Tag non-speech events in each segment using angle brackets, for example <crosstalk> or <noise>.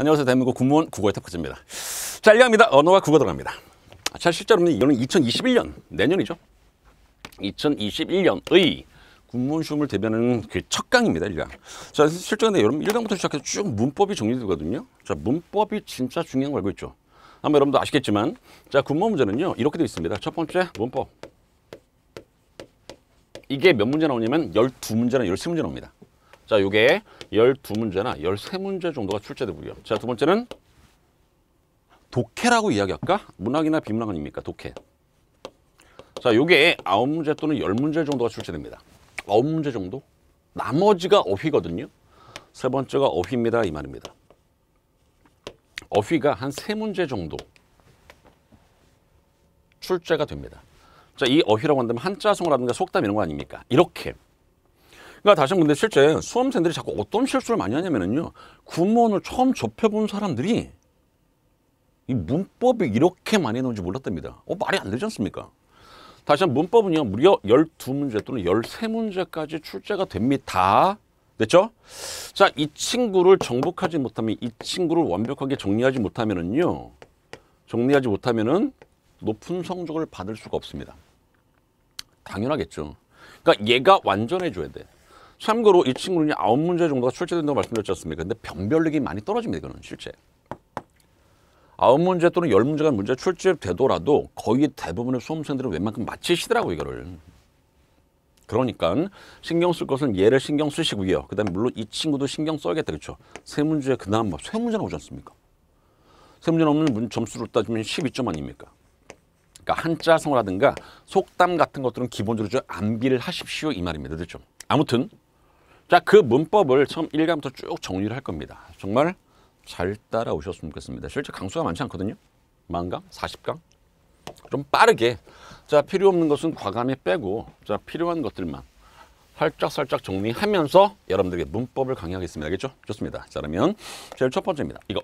안녕하세요. 대한민국 국무원 국어의 탑커즈입니다. 자, 1강입니다. 언어와 국어 들어갑니다. 자, 실제로 이거는 2021년, 내년이죠. 2021년의 국문 시험을 대변하는 그첫 강입니다. 1강. 자, 실제로 근 여러분 1강부터 시작해서 쭉 문법이 정리되거든요. 자, 문법이 진짜 중요한 거 알고 있죠. 아마 여러분도 아시겠지만 자, 군문 문제는요. 이렇게 되어 있습니다. 첫 번째, 문법. 이게 몇 문제 나오냐면 12문제나 13문제 나옵니다. 자, 요게 12문제나 13문제 정도가 출제되고요. 자, 두 번째는 독해라고 이야기할까? 문학이나 비문학 아닙니까? 독해. 자, 요게 9문제 또는 10문제 정도가 출제됩니다. 9문제 정도? 나머지가 어휘거든요. 세 번째가 어휘입니다. 이 말입니다. 어휘가 한3 문제 정도 출제가 됩니다. 자, 이 어휘라고 한다면 한자성어라든가 속담 이런 거 아닙니까? 이렇게 그러니까 다시 한번 근데 실제 수험생들이 자꾸 어떤 실수를 많이 하냐면요. 구무을 처음 접해본 사람들이 이 문법이 이렇게 많이 나오는지 몰랐답니다. 어, 말이 안 되지 않습니까? 다시 한번 문법은요. 무려 1 2 문제 또는 1 3 문제까지 출제가 됩니다. 됐죠? 자, 이 친구를 정복하지 못하면 이 친구를 완벽하게 정리하지 못하면은요. 정리하지 못하면은 높은 성적을 받을 수가 없습니다. 당연하겠죠. 그러니까 얘가 완전해줘야 돼. 참고로 이 친구는 아홉 문제 정도가 출제된다고 말씀드렸지 않습니까? 근데 병별력이 많이 떨어집니다. 이거는 실제. 아홉 문제 또는 열 문제가 문제 출제되더라도 거의 대부분의 수험생들은 웬만큼 맞히시더라고 이거를. 그러니까 신경 쓸 것은 얘를 신경 쓰시고요. 그다음에 물론 이 친구도 신경 써야겠다 그렇죠. 세 문제 그나마 세 문제 나오지 않습니까? 세 문제 넘는 점수로 따지면 12점 아닙니까? 그러니까 한자성어라든가 속담 같은 것들은 기본적으로 좀 암기를 하십시오 이 말입니다. 그렇죠? 아무튼 자, 그 문법을 처음 1강부터 쭉 정리를 할 겁니다. 정말 잘 따라오셨으면 좋겠습니다. 실제 강수가 많지 않거든요. 만강, 40강. 좀 빠르게. 자, 필요 없는 것은 과감히 빼고, 자, 필요한 것들만 살짝살짝 정리하면서 여러분들에게 문법을 강의하겠습니다. 알겠죠? 좋습니다. 자, 그러면 제일 첫 번째입니다. 이거.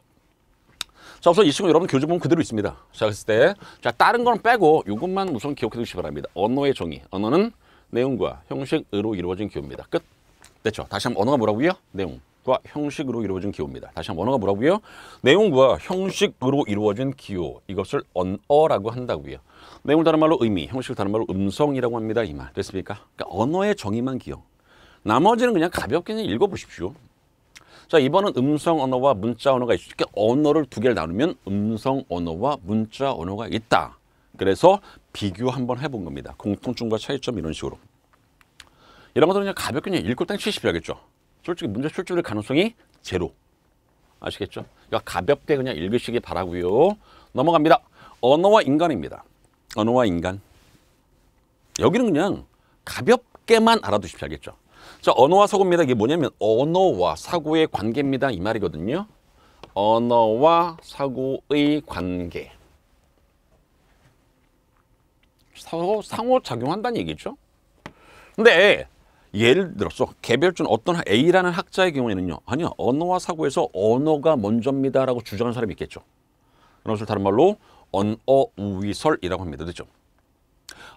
자, 우선 이 친구 여러분 교재 보면 그대로 있습니다. 자, 그랬을 때, 자, 다른 거는 빼고 이것만 우선 기억해 두시기 바랍니다. 언어의 정의. 언어는 내용과 형식으로 이루어진 기호입니다. 끝. 됐죠. 다시 한번 언어가 뭐라고요? 내용. 과 형식으로 이루어진 기호입니다. 다시 한번 언어가 뭐라고요? 내용과 형식으로 이루어진 기호 이것을 언어라고 한다고요. 내용을 다른 말로 의미, 형식을 다른 말로 음성이라고 합니다. 이말 됐습니까? 그러니까 언어의 정의만 기억. 나머지는 그냥 가볍게 그냥 읽어보십시오. 자 이번은 음성 언어와 문자 언어가 있으니까 언어를 두 개를 나누면 음성 언어와 문자 언어가 있다. 그래서 비교 한번 해본 겁니다. 공통점과 차이점 이런 식으로. 이런 것들은 그냥 가볍게 그냥 읽고 땡 치십시오겠죠. 솔직히 문제 출제될 가능성이 제로. 아시겠죠? 그러니까 가볍게 그냥 읽으시기 바라고요. 넘어갑니다. 언어와 인간입니다. 언어와 인간. 여기는 그냥 가볍게만 알아두십시오. 알겠죠? 자, 언어와 사고입니다. 이게 뭐냐면 언어와 사고의 관계입니다. 이 말이거든요. 언어와 사고의 관계. 상호, 상호작용한다는 얘기죠. 근데 예를 들어서 개별적인 어떤 A라는 학자의 경우에는요. 아니요. 언어와 사고에서 언어가 먼저입니다라고 주장하는 사람이 있겠죠. 그 것을 다른 말로 언어 우위설이라고 합니다. 그죠?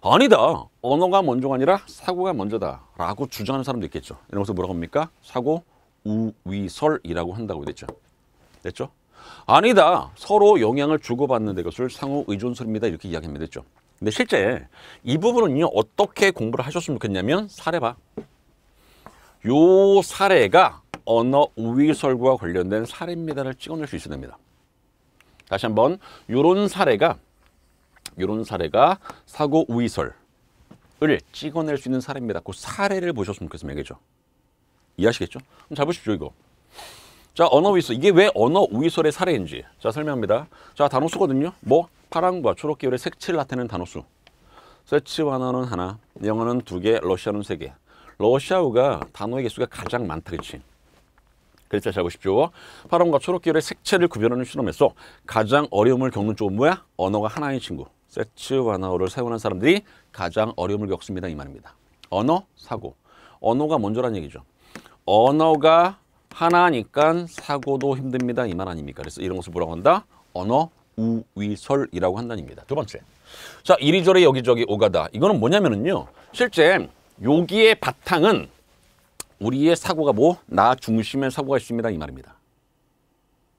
아니다. 언어가 먼저가 아니라 사고가 먼저다라고 주장하는 사람도 있겠죠. 이런 것을 뭐라고 합니까? 사고 우위설이라고 한다고 됐죠. 됐죠? 아니다. 서로 영향을 주고받는 것을 상호 의존설입니다. 이렇게 이야기합니다. 됐죠? 근데 실제 이 부분은요 어떻게 공부를 하셨으면 좋겠냐면 사례봐 요 사례가 언어 우위설과 관련된 사례입니다를 찍어낼 수 있어야 됩니다 다시 한번 요런 사례가 요런 사례가 사고 우위설을 찍어낼 수 있는 사례입니다 그 사례를 보셨으면 좋겠으면 얘기죠 이해하시겠죠? 그럼 잘 보십시오 이거 자 언어 우위설 이게 왜 언어 우위설의 사례인지 자 설명합니다 자 단어 쓰거든요 뭐 파랑과 초록 계열의 색칠 나타내는 단어수. 세치완어는 하나, 영어는 두 개, 러시아는 세 개. 러시아어가 단어의 개수가 가장 많다, 그치? 글자 잘 보십시오. 파랑과 초록 계열의 색채를 구별하는 실험에서 가장 어려움을 겪는 쪽은 뭐야? 언어가 하나인 친구. 세치완어를 사용하는 사람들이 가장 어려움을 겪습니다, 이 말입니다. 언어, 사고. 언어가 먼저란 얘기죠. 언어가 하나니까 사고도 힘듭니다. 이 말 아닙니까? 그래서 이런 것을 뭐라고 한다? 언어 우위설이라고 한다입니다. 두 번째. 자, 이리저리 여기저기 오가다. 이거는 뭐냐면은요. 실제 여기의 바탕은 우리의 사고가 뭐? 나 중심의 사고가 있습니다. 이 말입니다.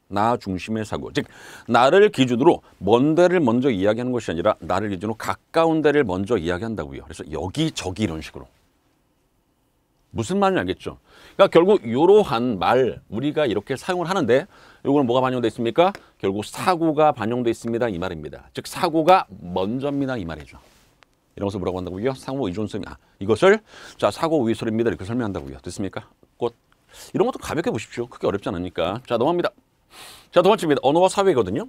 나 중심의 사고. 즉, 나를 기준으로 먼 데를 먼저 이야기하는 것이 아니라 나를 기준으로 가까운 데를 먼저 이야기한다고요. 그래서 여기저기 이런 식으로. 무슨 말인지 알겠죠? 그러니까 결국 이러한 말 우리가 이렇게 사용을 하는데 이거는 뭐가 반영돼 있습니까? 결국 사고가 반영돼 있습니다. 이 말입니다. 즉 사고가 먼저입니다. 이 말이죠. 이런 것을 뭐라고 한다고요? 상호 의존성 아, 이것을 자 사고 위설입니다. 이렇게 설명한다고요. 됐습니까? 꽃 이런 것도 가볍게 보십시오. 크게 어렵지 않으니까. 자 넘어갑니다. 자, 두 번째입니다. 언어와 사회거든요.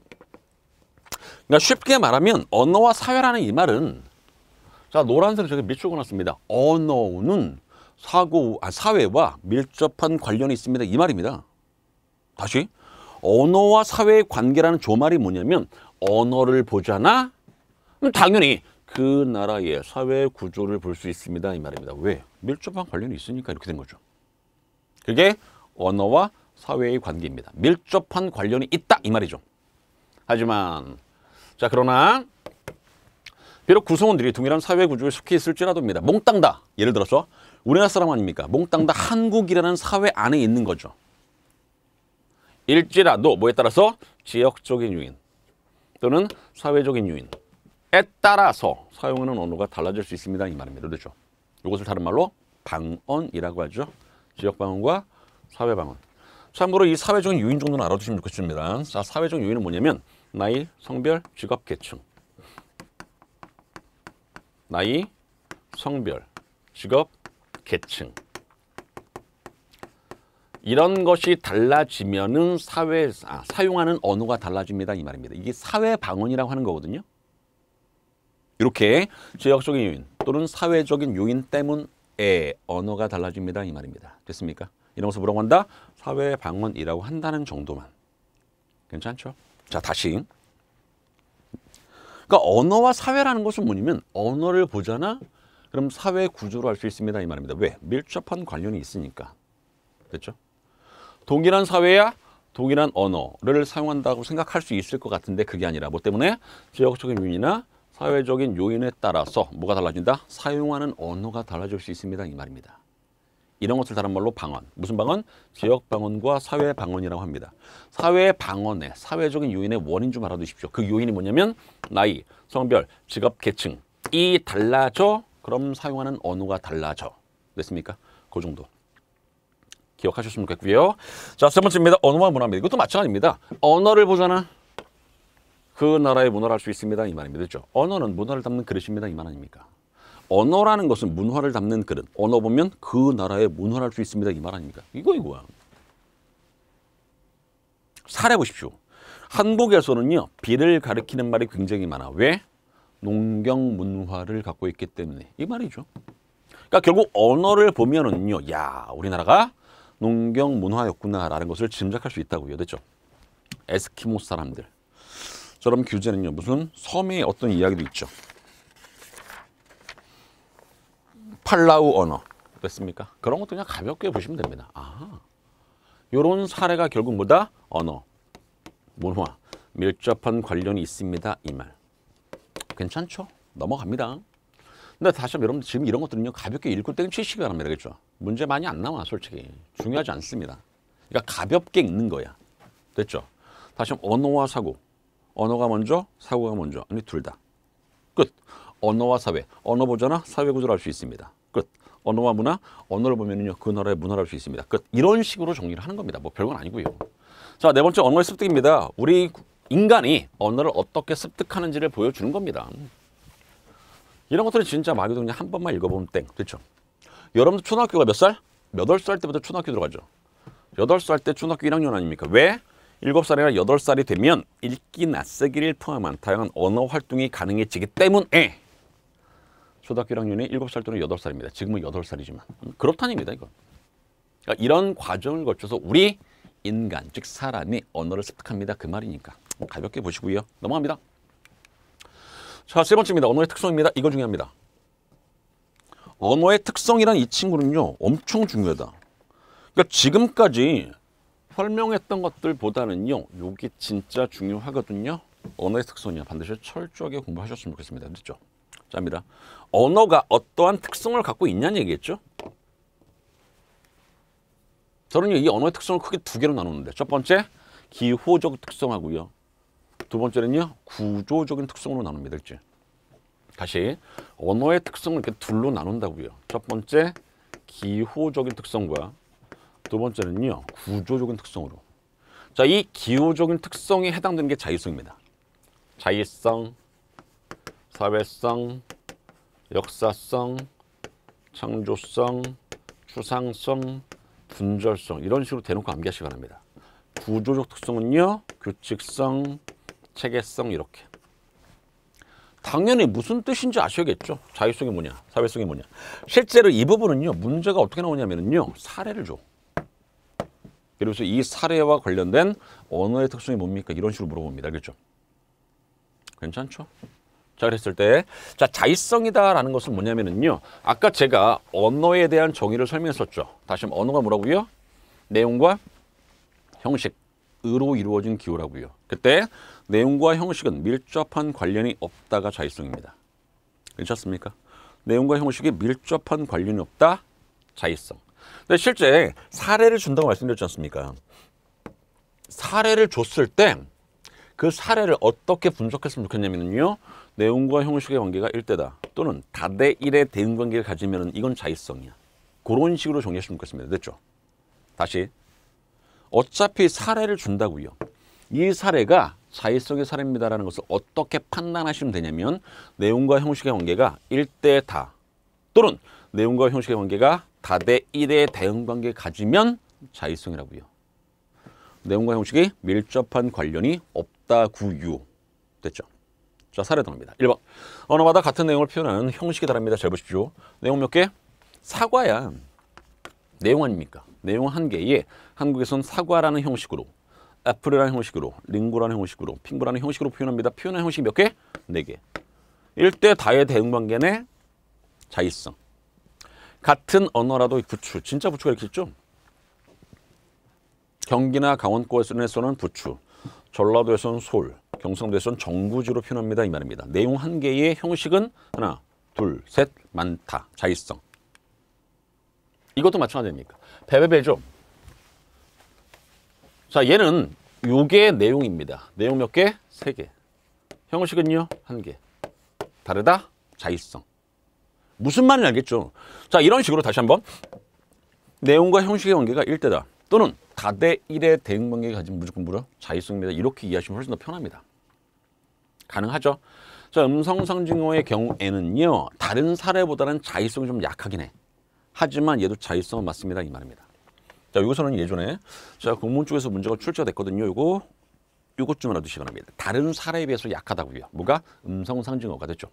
그러니까 쉽게 말하면 언어와 사회라는 이 말은 자, 노란색을 저기 밑줄 그놨습니다. 언어는 사고, 아, 사회와 밀접한 관련이 있습니다. 이 말입니다. 다시 언어와 사회의 관계라는 조말이 뭐냐면 언어를 보잖아? 당연히 그 나라의 사회 구조를 볼 수 있습니다. 이 말입니다. 왜? 밀접한 관련이 있으니까 이렇게 된 거죠. 그게 언어와 사회의 관계입니다. 밀접한 관련이 있다 이 말이죠. 하지만 자 그러나 비록 구성원들이 동일한 사회 구조에 속해 있을지라도입니다. 몽땅 다 예를 들어서 우리나라 사람 아닙니까? 몽땅 다 한국이라는 사회 안에 있는 거죠. 일지라도 뭐에 따라서 지역적인 유인 또는 사회적인 유인에 따라서 사용하는 언어가 달라질 수 있습니다. 이 말입니다. 그렇죠? 이것을 다른 말로 방언이라고 하죠. 지역 방언과 사회 방언. 참고로 이 사회적인 유인 정도는 알아두시면 좋겠습니다. 자, 사회적 유인은 뭐냐면 나이, 성별, 직업, 계층. 나이, 성별, 직업, 계층. 이런 것이 달라지면은 사회 아, 사용하는 언어가 달라집니다 이 말입니다. 이게 사회 방언이라고 하는 거거든요. 이렇게 지역적인 요인 또는 사회적인 요인 때문에 언어가 달라집니다 이 말입니다. 됐습니까? 이런 것을 물어본다. 사회 방언이라고 한다는 정도만 괜찮죠? 자 다시 그러니까 언어와 사회라는 것은 뭐냐면 언어를 보잖아. 그럼 사회 구조로 알수 있습니다 이 말입니다. 왜? 밀접한 관련이 있으니까. 됐죠? 동일한 사회야 동일한 언어를 사용한다고 생각할 수 있을 것 같은데 그게 아니라 뭐 때문에 지역적인 요인이나 사회적인 요인에 따라서 뭐가 달라진다? 사용하는 언어가 달라질 수 있습니다. 이 말입니다. 이런 것을 다른 말로 방언. 무슨 방언? 지역 방언과 사회 방언이라고 합니다. 사회 방언의 사회적인 요인의 원인 좀 알아두십시오. 그 요인이 뭐냐면 나이, 성별, 직업, 계층이 달라져 그럼 사용하는 언어가 달라져. 됐습니까? 그 정도. 기억하셨으면 좋겠고요. 자, 세 번째입니다. 언어와 문화입니다. 이것도 마찬가지입니다. 언어를 보잖아. 그 나라의 문화를 알수 있습니다. 이 말입니다. 그렇죠? 언어는 문화를 담는 그릇입니다. 이 말 아닙니까? 언어라는 것은 문화를 담는 그릇. 언어 보면 그 나라의 문화를 알수 있습니다. 이 말 아닙니까? 이거 이거야. 사례 보십시오. 한국에서는요. 비를 가리키는 말이 굉장히 많아. 왜? 농경 문화를 갖고 있기 때문에. 이 말이죠. 그러니까 결국 언어를 보면은요. 야, 우리나라가 농경 문화였구나라는 것을 짐작할 수 있다고요. 됐죠? 에스키모 사람들. 저런 규제는요. 무슨 섬의 어떤 이야기도 있죠. 팔라우 언어. 됐습니까? 그런 것도 그냥 가볍게 보시면 됩니다. 아, 요런 사례가 결국 뭐다? 언어, 문화, 밀접한 관련이 있습니다. 이 말. 괜찮죠? 넘어갑니다. 근데 다시 한번 여러분 지금 이런 것들은요 가볍게 읽을 때는 취식을 하면 되겠죠. 문제 많이 안 나와 솔직히 중요하지 않습니다. 그러니까 가볍게 읽는 거야. 됐죠? 다시 한번 언어와 사고. 언어가 먼저, 사고가 먼저. 아니 둘 다. 끝. 언어와 사회. 언어 보잖아. 사회 구조를 할 수 있습니다. 끝. 언어와 문화. 언어를 보면은요 그 나라의 문화를 할 수 있습니다. 끝. 이런 식으로 정리를 하는 겁니다. 뭐 별건 아니고요. 자, 네 번째 언어의 습득입니다. 우리 인간이 언어를 어떻게 습득하는지를 보여주는 겁니다. 이런 것들은 진짜 마교동 그냥 한 번만 읽어보면 땡. 그렇죠? 여러분들 초등학교가 몇 살? 몇덟살 때부터 초등학교 들어가죠. 여덟 살 때 초등학교 1학년 아닙니까? 왜? 일곱 살이나 여덟 살이 되면 읽기, 나쓰기를 포함한 다양한 언어 활동이 가능해지기 때문에 초등학교 1학년이 일곱 살 또는 여덟 살입니다 지금은 여덟 살이지만 그렇다는 얘기다, 이거. 그러니까 이런 과정을 거쳐서 우리 인간, 즉 사람이 언어를 습득합니다. 그 말이니까. 가볍게 보시고요. 넘어갑니다. 자, 세 번째입니다. 언어의 특성입니다. 이거 중요합니다. 언어의 특성이란 이 친구는요. 엄청 중요하다. 그러니까 지금까지 설명했던 것들보다는요. 요게 진짜 중요하거든요. 언어의 특성이야. 반드시 철저하게 공부하셨으면 좋겠습니다. 됐죠? 자입니다. 언어가 어떠한 특성을 갖고 있냐는 얘기겠죠? 저는요. 이 언어의 특성을 크게 두 개로 나누는데 첫 번째 기호적 특성하고요. 두 번째는요. 구조적인 특성으로 나눕니다. 그치? 다시 언어의 특성을 이렇게 둘로 나눈다고요. 첫 번째 기호적인 특성과 두 번째는요. 구조적인 특성으로. 자, 이 기호적인 특성에 해당되는 게 자율성입니다. 자의성, 사회성, 역사성, 창조성, 추상성, 분절성 이런 식으로 대놓고 암기하시기 바랍니다. 구조적 특성은요. 규칙성, 체계성 이렇게. 당연히 무슨 뜻인지 아셔야겠죠. 자율성이 뭐냐, 사회성이 뭐냐. 실제로 이 부분은요. 문제가 어떻게 나오냐면요. 사례를 줘. 그래서 이 사례와 관련된 언어의 특성이 뭡니까? 이런 식으로 물어봅니다. 알겠죠? 괜찮죠? 자, 그랬을 때, 자, 자의성이다라는 것은 뭐냐면요 아까 제가 언어에 대한 정의를 설명했었죠. 다시 한번 언어가 뭐라고요? 내용과 형식으로 이루어진 기호라고요. 그때 내용과 형식은 밀접한 관련이 없다가 자의성입니다. 괜찮습니까? 내용과 형식이 밀접한 관련이 없다? 자의성. 근데 실제 사례를 준다고 말씀드렸지 않습니까? 사례를 줬을 때 그 사례를 어떻게 분석했으면 좋겠냐면요. 내용과 형식의 관계가 일대다 또는 다대 일의 대응 관계를 가지면 이건 자의성이야. 그런 식으로 정리했으면 좋겠습니다. 됐죠? 다시 어차피 사례를 준다고요. 이 사례가 자회성의 사례입니다라는 것을 어떻게 판단하시면 되냐면 내용과 형식의 관계가 1대 다 또는 내용과 형식의 관계가 다대 1의 대응 관계 가지면 자의성이라고요. 내용과 형식이 밀접한 관련이 없다구요. 됐죠? 자, 사례 등입니다. 1번. 언어마다 같은 내용을 표현하는 형식이 다릅니다. 잘 보십시오. 내용 몇 개? 사과야. 내용 아닙니까? 내용 한 개에 한국에선 사과라는 형식으로 애플이라는 형식으로, 링고라는 형식으로, 핑브라는 형식으로 표현합니다. 표현한 형식몇 개? 네 개. 1대 다의 대응관계 내 자의성. 같은 언어라도 부추. 진짜 부추가 이렇게 있죠? 경기나 강원권에서는 부추, 전라도에서는 솔, 경상도에서는 정구지로 표현합니다. 이 말입니다. 내용 한 개의 형식은 하나, 둘, 셋, 많다. 자의성. 이것도 마찬가지입니까? 배배배죠. 자, 얘는 요게 내용입니다. 내용 몇 개? 세 개. 형식은요? 한 개. 다르다? 자의성. 무슨 말인지 알겠죠? 자, 이런 식으로 다시 한번. 내용과 형식의 관계가 일대다 또는 다대 일의 대응 관계가 가진 무조건 무려 자의성입니다. 이렇게 이해하시면 훨씬 더 편합니다. 가능하죠? 자, 음성상징어의 경우에는요. 다른 사례보다는 자의성이 좀 약하긴 해. 하지만 얘도 자의성은 맞습니다. 이 말입니다. 자, 여기서는 예전에 제가 공문 쪽에서 문제가 출제가 됐거든요. 이거 요것좀 알아두시기 바랍니다. 다른 사례에 비해서 약하다고요. 뭐가 음성 상징어가 됐죠.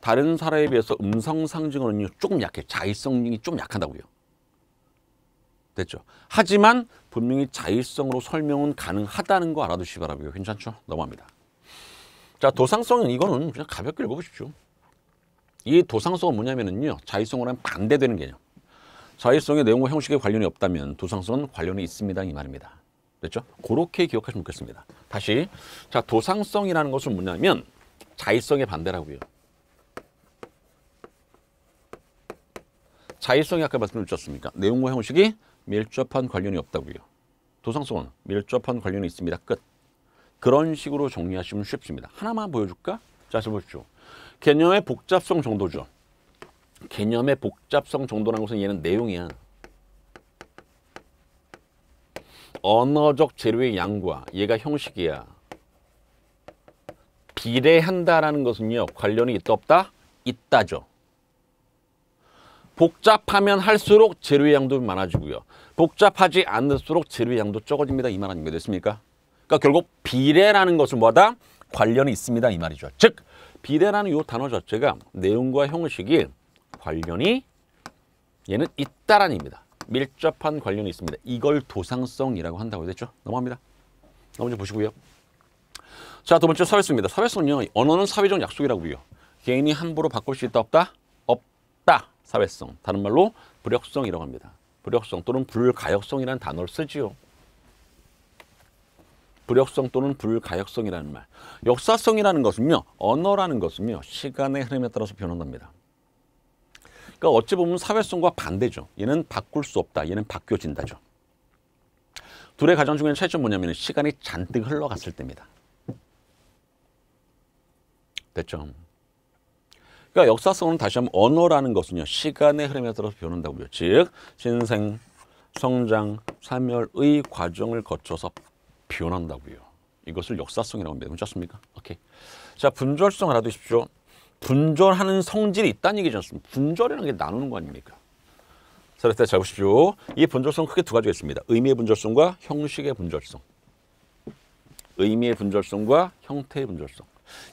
다른 사례에 비해서 음성 상징어는요 조금 약해. 자의성이 좀 약하다고요. 됐죠. 하지만 분명히 자의성으로 설명은 가능하다는 거 알아두시기 바랍니다 괜찮죠? 넘어갑니다. 자 도상성은 이거는 그냥 가볍게 읽어보십시오. 이 도상성은 뭐냐면은요 자의성으로는 반대되는 개념. 자의성의 내용과 형식에 관련이 없다면 도상성은 관련이 있습니다. 이 말입니다. 됐죠? 그렇게 기억하시면 좋겠습니다. 다시 자 도상성이라는 것은 뭐냐면 자의성의 반대라고요. 자의성이 아까 말씀드렸습니까? 내용과 형식이 밀접한 관련이 없다고요. 도상성은 밀접한 관련이 있습니다. 끝. 그런 식으로 정리하시면 쉽습니다. 하나만 보여줄까? 자, 잘 보십시오. 개념의 복잡성 정도죠. 개념의 복잡성 정도라는 것은 얘는 내용이야. 언어적 재료의 양과 얘가 형식이야. 비례한다라는 것은요. 관련이 있다 없다? 있다죠. 복잡하면 할수록 재료의 양도 많아지고요. 복잡하지 않을수록 재료의 양도 적어집니다. 이 말 아닙니까? 됐습니까? 그러니까 결국 비례라는 것은 뭐다? 관련이 있습니다. 이 말이죠. 즉, 비례라는 요 단어 자체가 내용과 형식이 관련이 얘는 있다란입니다. 밀접한 관련이 있습니다. 이걸 도상성이라고 한다고 했죠. 넘어갑니다. 넘어 보시고요. 자, 두 번째 사회성입니다. 사회성은요. 언어는 사회적 약속이라고요. 개인이 함부로 바꿀 수 있다 없다? 없다. 사회성. 다른 말로 불역성이라고 합니다. 불역성 또는 불가역성이라는 단어를 쓰지요. 불역성 또는 불가역성이라는 말. 역사성이라는 것은요. 언어라는 것은요. 시간의 흐름에 따라서 변한답니다. 그러니까 어찌 보면 사회성과 반대죠. 얘는 바꿀 수 없다. 얘는 바뀌어진다죠. 둘의 가정 중에는 차이점 뭐냐면 시간이 잔뜩 흘러갔을 때입니다. 됐죠? 그러니까 역사성은 다시 한번 언어라는 것은요. 시간의 흐름에 따라서 변한다고요. 즉 신생, 성장, 사멸의 과정을 거쳐서 변한다고요. 이것을 역사성이라고 합니다. 괜찮습니까? 오케이. 자, 분절성 알아두십시오. 분절하는 성질이 있다는 얘기지 않습니까? 분절이라는 게 나누는 거 아닙니까? 그래서 잘 보십시오. 이 분절성 크게 두 가지가 있습니다. 의미의 분절성과 형식의 분절성. 의미의 분절성과 형태의 분절성.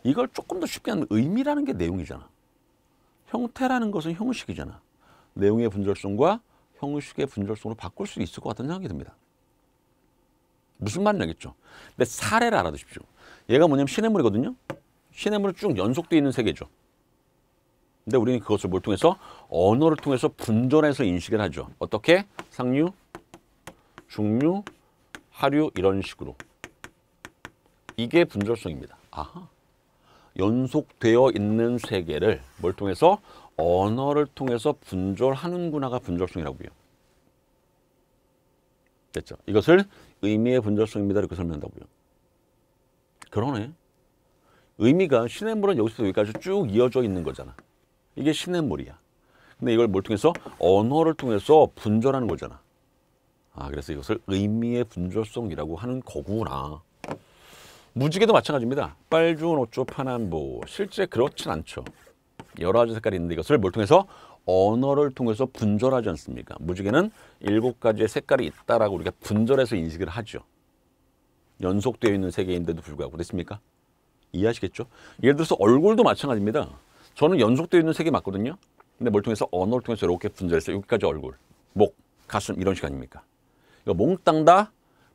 이걸 조금 더 쉽게 하면 의미라는 게 내용이잖아. 형태라는 것은 형식이잖아. 내용의 분절성과 형식의 분절성으로 바꿀 수 있을 것 같다는 생각이 듭니다. 무슨 말인지 알겠죠? 근데 사례를 알아두십시오. 얘가 뭐냐면 시냇물이거든요. 시냇물을 쭉 연속되어 있는 세계죠. 근데 우리는 그것을 뭘 통해서 언어를 통해서 분전해서 인식을 하죠. 어떻게? 상류, 중류, 하류 이런 식으로. 이게 분절성입니다. 아하. 연속되어 있는 세계를 뭘 통해서 언어를 통해서 분절하는구나가 분절성이라고요. 됐죠? 이것을 의미의 분절성입니다. 이렇게 설명한다고요. 그러네. 의미가 시냇물은 여기서 여기까지 쭉 이어져 있는 거잖아. 이게 신의 물이야 근데 이걸 뭘 통해서? 언어를 통해서 분절하는 거잖아. 아, 그래서 이것을 의미의 분절성이라고 하는 거구나. 무지개도 마찬가지입니다. 빨주노 오초 파남보 실제 그렇진 않죠. 여러 가지 색깔이 있는데 이것을 뭘 통해서? 언어를 통해서 분절하지 않습니까? 무지개는 일곱 가지의 색깔이 있다라고 우리가 분절해서 인식을 하죠. 연속되어 있는 세계인데도 불구하고 됐습니까? 이해하시겠죠? 예를 들어서 얼굴도 마찬가지입니다. 저는 연속되어 있는 색이 맞거든요. 근데 뭘 통해서 언어를 통해서 이렇게 분절했어요. 여기까지 얼굴, 목, 가슴 이런 식아닙니까 이거 몽땅 다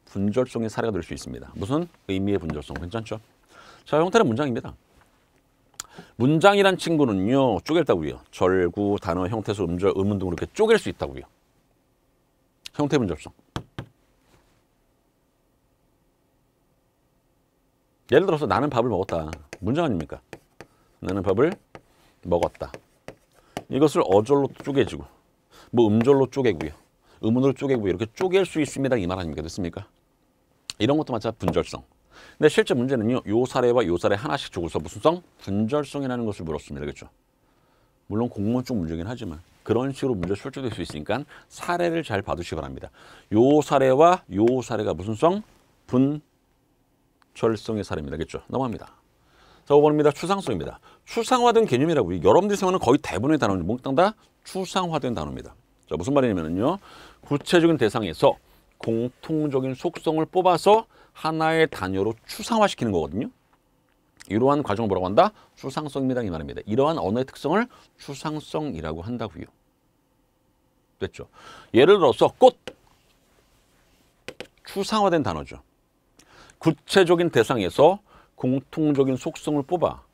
분절성의 사례가 될 수 있습니다. 무슨 의미의 분절성 괜찮죠? 자, 형태는 문장입니다. 문장이란 친구는요 쪼갤다고요 절구, 단어, 형태수, 음절, 음운 등으로 이렇게 쪼갤 수 있다고요 형태 분절성 예를 들어서 나는 밥을 먹었다 문장 아닙니까? 나는 밥을 먹었다. 이것을 어절로 쪼개지고 뭐 음절로 쪼개고요. 음운을 쪼개고 이렇게 쪼갤 수 있습니다. 이말 아닙니까? 됐습니까? 이런 것도 마찬가지 분절성. 근데 실제 문제는요. 요 사례와 요 사례 하나씩 주고서 무슨 성? 분절성이라는 것을 물었습니다. 그렇죠? 물론 공무원 쪽 문제긴 하지만 그런 식으로 문제 출제될 수 있으니까 사례를 잘 봐두시기 바랍니다. 요 사례와 요 사례가 무슨 성? 분절성의 사례입니다. 그렇죠? 넘어갑니다. 자, 5번입니다. 추상성입니다. 추상화된 개념이라고 여러분들이 생각하는 거의 대부분의 단어는 몽땅 다 추상화된 단어입니다. 자, 무슨 말이냐면요. 구체적인 대상에서 공통적인 속성을 뽑아서 하나의 단어로 추상화시키는 거거든요. 이러한 과정을 뭐라고 한다? 추상성입니다. 이 말입니다. 이러한 언어의 특성을 추상성이라고 한다고요. 됐죠? 예를 들어서 꽃! 추상화된 단어죠. 구체적인 대상에서 공통적인 속성을 뽑아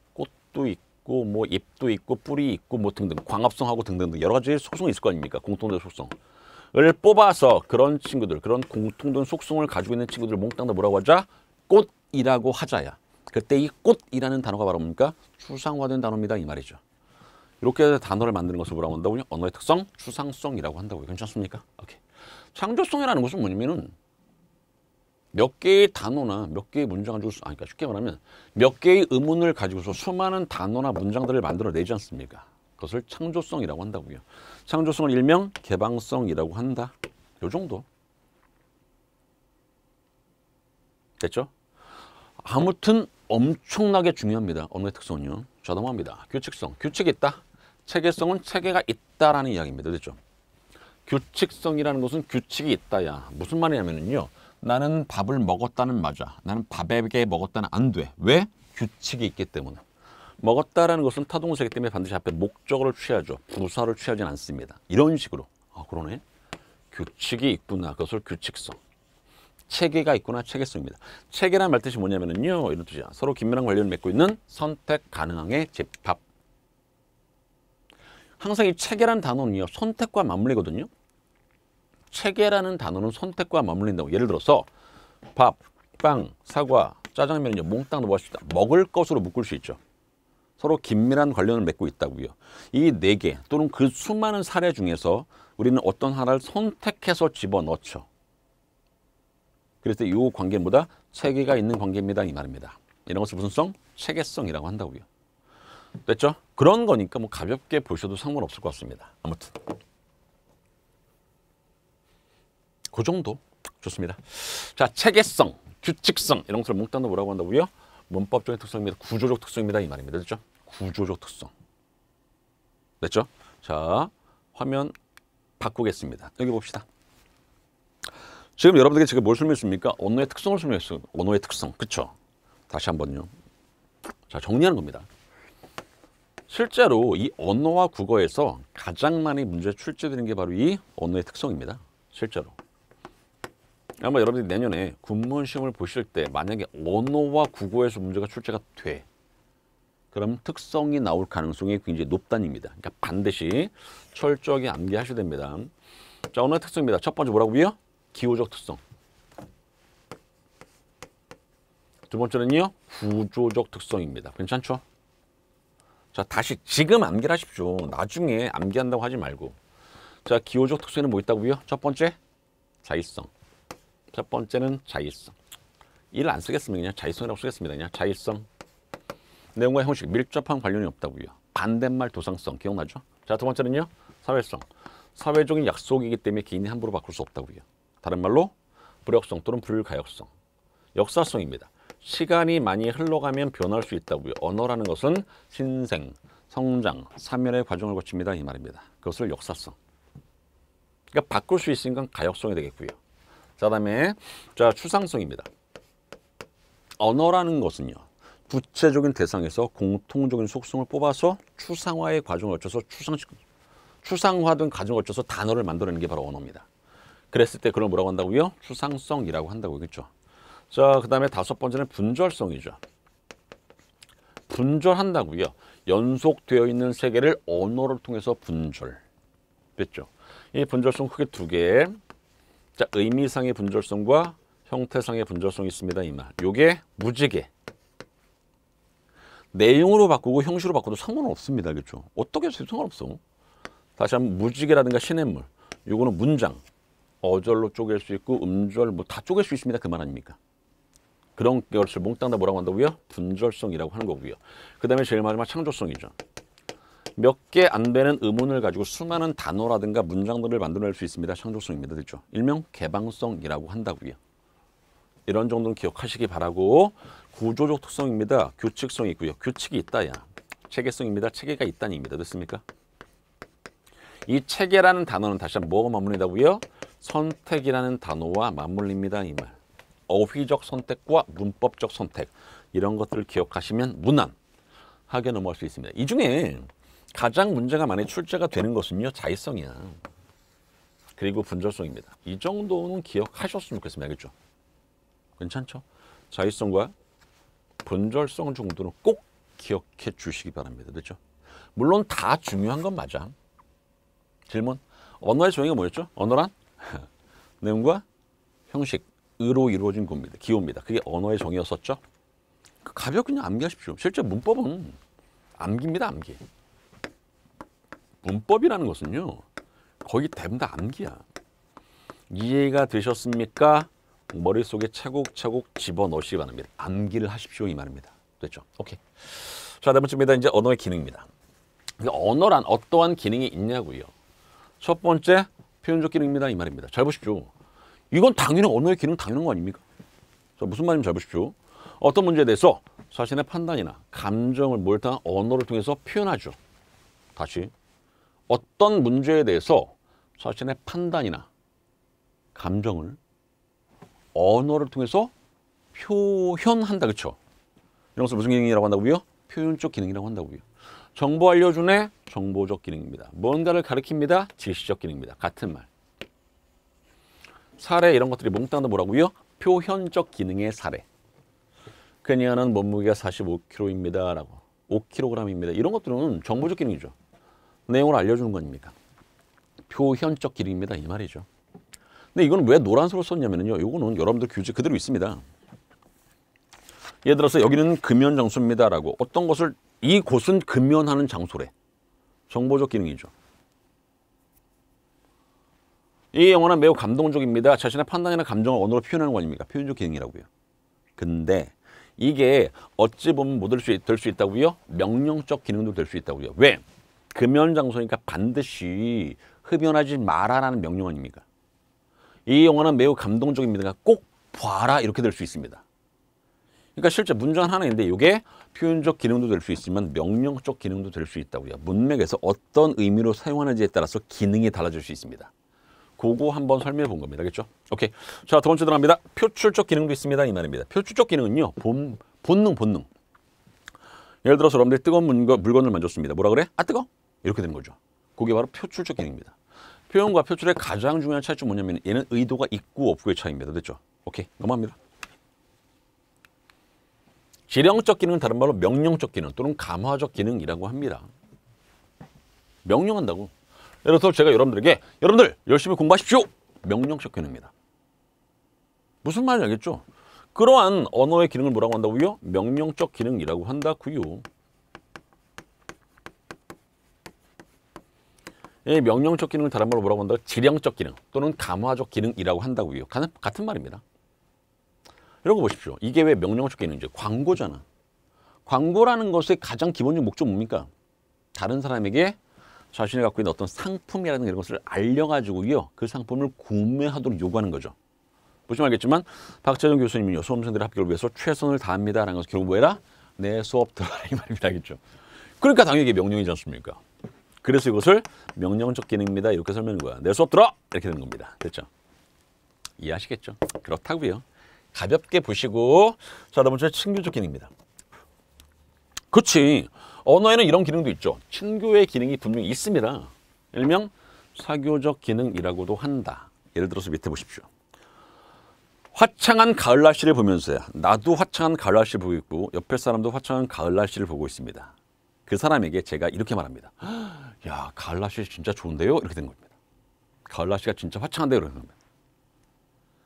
꽃도 있고 뭐 잎도 있고 뿌리 있고 뭐 등등 광합성하고 등등등 여러 가지 속성이 있을 거 아닙니까? 공통된 속성을 뽑아서 그런 친구들 그런 공통된 속성을 가지고 있는 친구들 몽땅 다 뭐라고 하자? 꽃이라고 하자야. 그때 이 꽃이라는 단어가 바로 뭡니까? 추상화된 단어입니다. 이 말이죠. 이렇게 단어를 만드는 것을 뭐라고 한다고요? 언어의 특성, 추상성이라고 한다고요. 괜찮습니까? 오케이. 창조성이라는 것은 뭐냐면은 몇 개의 단어나 몇 개의 문장 가지고 아니 그러니까 쉽게 말하면 몇 개의 의문을 가지고서 수많은 단어나 문장들을 만들어내지 않습니까? 그것을 창조성이라고 한다고요. 창조성을 일명 개방성이라고 한다. 요 정도. 됐죠? 아무튼 엄청나게 중요합니다. 언어의 특성은요. 저담합니다. 규칙성. 규칙이 있다. 체계성은 체계가 있다라는 이야기입니다. 됐죠? 규칙성이라는 것은 규칙이 있다야. 무슨 말이냐면요. 은 나는 밥을 먹었다는 맞아. 나는 밥에게 먹었다는 안 돼. 왜? 규칙이 있기 때문에. 먹었다라는 것은 타동사이기 때문에 반드시 앞에 목적어를 취하죠. 부사를 취하진 않습니다. 이런 식으로. 아, 그러네. 규칙이 있구나. 그것을 규칙성. 체계가 있구나. 체계성입니다. 체계란 말뜻이 뭐냐면요. 이런 뜻이야. 서로 긴밀한 관련을 맺고 있는 선택 가능한의 집합. 항상 이 체계란 단어는요. 선택과 맞물리거든요. 체계라는 단어는 선택과 맞물린다고. 예를 들어서 밥, 빵, 사과, 짜장면은요. 몽땅 넣어갈수있다 먹을 것으로 묶을 수 있죠. 서로 긴밀한 관련을 맺고 있다고요. 이 네 개 또는 그 수많은 사례 중에서 우리는 어떤 하나를 선택해서 집어넣죠. 그래서 이 관계보다 체계가 있는 관계입니다. 이 말입니다. 이런 것을 무슨 성? 체계성이라고 한다고요. 됐죠? 그런 거니까 뭐 가볍게 보셔도 상관없을 것 같습니다. 아무튼. 그 정도 좋습니다. 자, 체계성, 규칙성 이런 것을 몽단어 뭐라고 한다고요? 문법적인 특성입니다. 구조적 특성입니다. 이 말입니다. 됐죠? 구조적 특성. 됐죠? 자, 화면 바꾸겠습니다. 여기 봅시다. 지금 여러분들에 지금 뭘 설명했습니까? 언어의 특성을 설명했어요. 언어의 특성. 그쵸? 다시 한번요. 자, 정리하는 겁니다. 실제로 이 언어와 국어에서 가장 많이 문제 출제되는 게 바로 이 언어의 특성입니다. 실제로. 아마 여러분이 들 내년에 군문 시험을 보실 때 만약에 언어와 국어에서 문제가 출제가 돼 그럼 특성이 나올 가능성이 굉장히 높다는 입니다 그러니까 반드시 철저하게 암기하셔야 됩니다 자 언어의 특성입니다 첫 번째 뭐라고요? 기호적 특성 두 번째는요 구조적 특성입니다 괜찮죠? 자 다시 지금 암기를 하십시오 나중에 암기한다고 하지 말고 자 기호적 특성에는 뭐 있다고요? 첫 번째 자의성 첫 번째는 자의성. 이안 쓰겠습니다. 그냥 자의성이라고 쓰겠습니다. 그냥 자의성. 내용과 형식, 밀접한 관련이 없다고요. 반대말 도상성, 기억나죠? 자, 두 번째는요. 사회성. 사회적인 약속이기 때문에 개인이 함부로 바꿀 수 없다고요. 다른 말로 불역성 또는 불가역성. 역사성입니다. 시간이 많이 흘러가면 변할 수 있다고요. 언어라는 것은 신생, 성장, 사면의 과정을 거칩니다. 이 말입니다. 그것을 역사성. 그러니까 바꿀 수 있으니까 가역성이 되겠고요. 자 다음에 자 추상성입니다. 언어라는 것은요. 구체적인 대상에서 공통적인 속성을 뽑아서 추상화의 과정을 거쳐서 추상, 추상화된 과정을 거쳐서 단어를 만들어내는 게 바로 언어입니다. 그랬을 때 그걸 뭐라고 한다고요? 추상성이라고 한다고 그렇죠? 자, 그 다음에 다섯 번째는 분절성이죠. 분절한다고요. 연속되어 있는 세계를 언어를 통해서 분절. 됐죠? 이 분절성 크게 두 개. 자, 의미상의 분절성과 형태상의 분절성이 있습니다. 이 말. 요게 무지개. 내용으로 바꾸고 형식으로 바꿔도 상관 없습니다. 그렇죠? 어떻게 해도 상관없어. 다시 한번 무지개라든가 시냇물. 요거는 문장. 어절로 쪼갤 수 있고 음절 뭐 다 쪼갤 수 있습니다. 그 말 아닙니까? 그런 것을 몽땅 다 뭐라고 한다고요? 분절성이라고 하는 거고요. 그 다음에 제일 마지막 창조성이죠. 몇개안 되는 의문을 가지고 수많은 단어라든가 문장들을 만들어낼 수 있습니다. 창조성입니다. 됐죠? 일명 개방성이라고 한다고요. 이런 정도는 기억하시기 바라고 구조적 특성입니다. 규칙성이 있고요. 규칙이 있다야. 체계성입니다. 체계가 있다입니다. 됐습니까? 이 체계라는 단어는 다시 한번 뭐가 맞물린다고요? 선택이라는 단어와 맞물립니다. 이 말. 어휘적 선택과 문법적 선택 이런 것들을 기억하시면 무난 하게 넘어갈 수 있습니다. 이 중에 가장 문제가 많이 출제가 되는 것은요 자의성이야 그리고 분절성입니다 이 정도는 기억하셨으면 좋겠습니다 알겠죠 괜찮죠 자의성과 분절성 정도는 꼭 기억해 주시기 바랍니다 됐죠 물론 다 중요한 건 맞아 질문 언어의 정의가 뭐였죠 언어란 <laughs> 내용과 형식 으로 이루어진 겁니다 기호입니다 그게 언어의 정의였었죠 가볍게 그냥 암기하십시오 실제 문법은 암기입니다 암기 문법이라는 것은요. 거기 대부분 다 암기야. 이해가 되셨습니까? 머릿속에 차곡차곡 집어넣으시기 바랍니다. 암기를 하십시오 이 말입니다. 됐죠? 오케이. 자, 다음 네 주입니다. 이제 언어의 기능입니다. 언어란 어떠한 기능이 있냐고요. 첫 번째, 표현적 기능입니다. 이 말입니다. 잘 보십시오. 이건 당연히 언어의 기능 당연한 거 아닙니까? 자, 무슨 말인지 잘 보십시오. 어떤 문제에 대해서 자신의 판단이나 감정을 몰탕한 언어를 통해서 표현하죠. 다시 어떤 문제에 대해서 자신의 판단이나 감정을 언어를 통해서 표현한다 그쵸 이런 것을 무슨 기능이라고 한다고요? 표현적 기능이라고 한다고요 정보 알려준의 정보적 기능입니다 뭔가를 가리킵니다 지시적 기능입니다 같은 말 사례 이런 것들이 몽땅 다 뭐라고요? 표현적 기능의 사례 그녀는 몸무게가 45kg입니다 라고 5kg입니다 이런 것들은 정보적 기능이죠 내용을 알려주는 겁니다. 표현적 기능입니다. 이 말이죠. 근데 이건 왜 노란색으로 썼냐면요. 이거는 여러분들 규제 그대로 있습니다. 예를 들어서 여기는 금연 장소입니다라고 어떤 것을 이 곳은 금연하는 장소래. 정보적 기능이죠. 이 영화는 매우 감동적입니다. 자신의 판단이나 감정을 언어로 표현하는 거 아닙니까? 표현적 기능이라고요. 근데 이게 어찌 보면 뭐 될수 수 있다고요? 명령적 기능도 될 수 있다고요. 왜? 금연 장소니까 반드시 흡연하지 말아라는 명령 아닙니까? 이 영화는 매우 감동적입니다. 그러니까 꼭 봐라 이렇게 될 수 있습니다. 그러니까 실제 문장 하나인데 이게 표현적 기능도 될 수 있지만 명령적 기능도 될 수 있다고요. 문맥에서 어떤 의미로 사용하는지에 따라서 기능이 달라질 수 있습니다. 그거 한번 설명해 본 겁니다. 그렇죠? 오케이. 자, 두 번째 들어갑니다. 표출적 기능도 있습니다. 이 말입니다. 표출적 기능은요. 본, 본능, 본능. 예를 들어서 여러분들 뜨거운 물건, 을 만졌습니다. 뭐라 그래? 아, 뜨거? 워 이렇게 되는 거죠. 그게 바로 표출적 기능입니다. 표현과 표출의 가장 중요한 차이점 뭐냐면 얘는 의도가 있고 없고의 차이입니다. 됐죠? 오케이 넘어갑니다. 지령적 기능은 다른 말로 명령적 기능 또는 감화적 기능이라고 합니다. 명령한다고. 예를 들어서 제가 여러분들에게 여러분들 열심히 공부하십시오. 명령적 기능입니다. 무슨 말인지 알겠죠? 그러한 언어의 기능을 뭐라고 한다고요? 명령적 기능이라고 한다고요. 이 명령적 기능을 다른 말로 뭐라고 한다? 지령적 기능 또는 감화적 기능이라고 한다고요. 같은 말입니다. 여러분 보십시오. 이게 왜 명령적 기능이죠? 광고잖아. 광고라는 것의 가장 기본적 목적 뭡니까? 다른 사람에게 자신이 갖고 있는 어떤 상품이라는 이런 것을 알려가지고요. 그 상품을 구매하도록 요구하는 거죠. 보시면 알겠지만 박재정 교수님은요. 수험생들의 합격을 위해서 최선을 다합니다라는 것을 결국 뭐해라? 내 수업 들어라 이 말입니다. 알겠죠? 그러니까 당연히 명령이지 않습니까? 그래서 이것을 명령적 기능입니다. 이렇게 설명한 거야. 내 수업 들어! 이렇게 되는 겁니다. 됐죠? 이해하시겠죠? 그렇다고요. 가볍게 보시고 자, 다음 주에 친교적 기능입니다. 그렇 언어에는 이런 기능도 있죠. 친교의 기능이 분명히 있습니다. 일명 사교적 기능이라고도 한다. 예를 들어서 밑에 보십시오. 화창한 가을 날씨를 보면서 나도 화창한 가을 날씨를 보고 있고 옆에 사람도 화창한 가을 날씨를 보고 있습니다. 그 사람에게 제가 이렇게 말합니다. 야 가을 날씨 진짜 좋은데요? 이렇게 된 겁니다. 가을 날씨가 진짜 화창한데요? 이렇게 된 겁니다.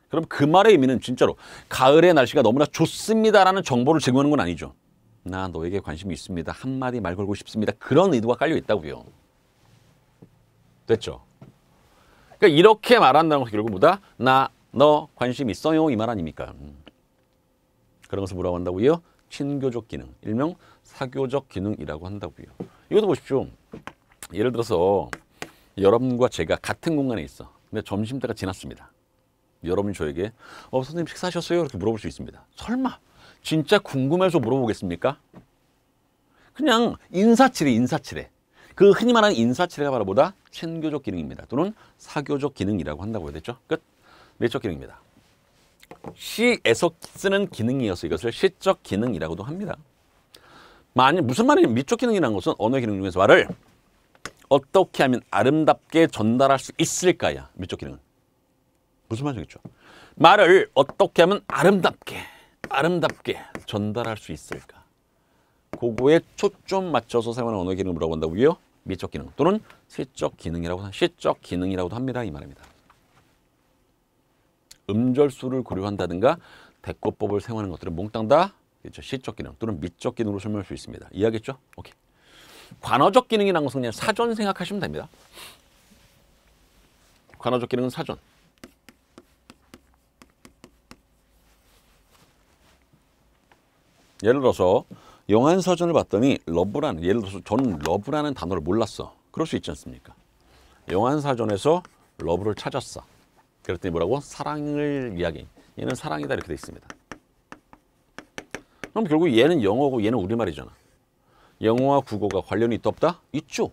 그럼 그 말의 의미는 진짜로 가을의 날씨가 너무나 좋습니다라는 정보를 제공하는 건 아니죠. 나 너에게 관심이 있습니다. 한마디 말 걸고 싶습니다. 그런 의도가 깔려 있다고요. 됐죠? 그러니까 이렇게 말한다는 것이 결국 뭐다? 나, 너 관심 있어요? 이 말 아닙니까? 음. 그런 것을 뭐라고 한다고요? 친교적 기능, 일명 사교적 기능이라고 한다고요. 이것도 보십시오. 예를 들어서 여러분과 제가 같은 공간에 있어. 근데 점심때가 지났습니다. 여러분 저에게 어 선생님 식사하셨어요? 이렇게 물어볼 수 있습니다. 설마 진짜 궁금해서 물어보겠습니까? 그냥 인사치레 인사치레 그 흔히 말하는 인사치레가 바로 보다 선교적 기능입니다. 또는 사교적 기능이라고 한다고 해야 되죠. 끝. 내적 기능입니다. 시에서 쓰는 기능이어서 이것을 시적 기능이라고도 합니다. 만약 무슨 말이냐면 미적 기능이라는 것은 언어 기능 중에서 말을 어떻게 하면 아름답게 전달할 수 있을까야 밑쪽 기능은 무슨 말이겠죠 말을 어떻게 하면 아름답게 아름답게 전달할 수 있을까 그거에 초점 맞춰서 사용하는 언어 기능을 물어본다고요 미적 기능 또는 시적 기능이라고 시적 기능이라고도 합니다 이 말입니다 음절수를 고려한다든가 대꼬법을 사용하는 것들은 몽땅 다 그렇죠. 시적 기능 또는 미적 기능으로 설명할 수 있습니다 이해하겠죠? 오케이 관어적 기능이라는 것은 그냥 사전 생각하시면 됩니다. 관어적 기능은 사전. 예를 들어서 영한 서전을 봤더니 러브라는 예를 들어서 저는 러브라는 단어를 몰랐어. 그럴 수 있지 않습니까? 영한 사전에서 러브를 찾았어. 그랬더니 뭐라고? 사랑을 이야기. 얘는 사랑이다 이렇게 돼 있습니다. 그럼 결국 얘는 영어고 얘는 우리말이잖아. 영어와 국어가 관련이 있다 없다? 있죠.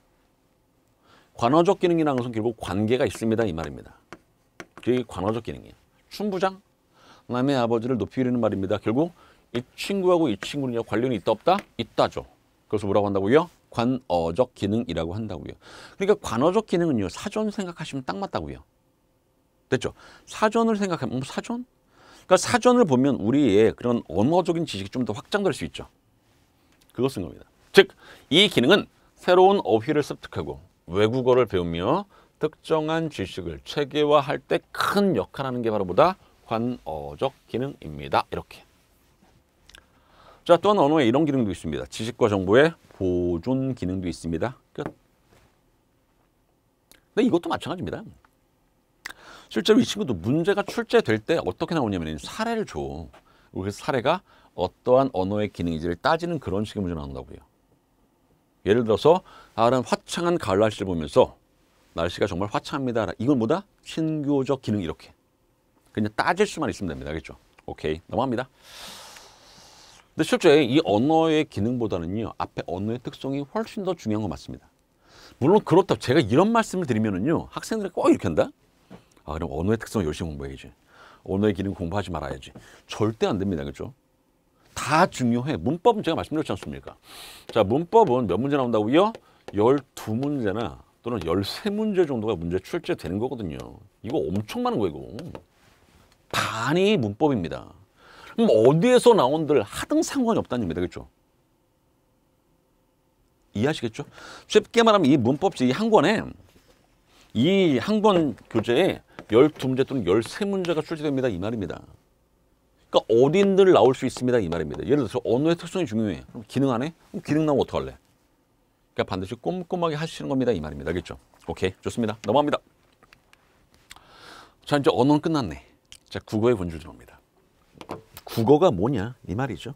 관어적 기능이라는 것은 결국 관계가 있습니다. 이 말입니다. 그게 관어적 기능이에요. 춘부장, 남의 아버지를 높이 이는 말입니다. 결국 이 친구하고 이 친구는 관련이 있다 없다? 있다죠. 그래서 뭐라고 한다고요? 관어적 기능이라고 한다고요. 그러니까 관어적 기능은요. 사전 생각하시면 딱 맞다고요. 됐죠? 사전을 생각하면 뭐 사전? 그러니까 사전을 보면 우리의 그런 언어적인 지식이 좀 더 확장될 수 있죠. 그것은 겁니다. 즉, 이 기능은 새로운 어휘를 습득하고 외국어를 배우며 특정한 지식을 체계화할 때 큰 역할하는 게 바로 보다 관어적 기능입니다. 이렇게. 자, 또한 언어에 이런 기능도 있습니다. 지식과 정보의 보존 기능도 있습니다. 끝. 근데 이것도 마찬가지입니다. 실제로 이 친구도 문제가 출제될 때 어떻게 나오냐면 사례를 줘. 그래서 사례가 어떠한 언어의 기능인지를 따지는 그런 식의 문제 나온다고요. 예를 들어서 다른 화창한 가을 날씨를 보면서 날씨가 정말 화창합니다. 이건 뭐다? 신교적 기능 이렇게. 그냥 따질 수만 있으면 됩니다. 그렇죠? 오케이. 넘어갑니다. 근데 실제 이 언어의 기능보다는요. 앞에 언어의 특성이 훨씬 더 중요한 것 맞습니다. 물론 그렇다고 제가 이런 말씀을 드리면은요. 학생들이 꼭 이렇게 한다? 아, 그럼 언어의 특성을 열심히 공부해야지. 언어의 기능 공부하지 말아야지. 절대 안 됩니다. 그렇죠? 다 중요해. 문법은 제가 말씀드렸지 않습니까? 자, 문법은 몇 문제 나온다고요? 열두 문제나 또는 열세 문제 정도가 문제 출제되는 거거든요. 이거 엄청 많은 거예요, 반이 문법입니다. 그럼 어디에서 나온들 하등 상관이 없다는 얘기입니다. 그렇죠? 이해하시겠죠? 쉽게 말하면 이 문법지 한 권에 이 한 권 교재에 열두문제 또는 열세문제가 출제됩니다. 이 말입니다. 그러니까 어딘들 나올 수 있습니다 이 말입니다. 예를 들어서 언어의 특성이 중요해. 그럼 기능 안 해? 그럼 기능 나오면 어떡할래? 그러니까 반드시 꼼꼼하게 하시는 겁니다 이 말입니다. 알겠죠? 오케이 좋습니다. 넘어갑니다. 자 이제 언어는 끝났네. 자 국어의 본질 들어옵니다. 국어가 뭐냐 이 말이죠.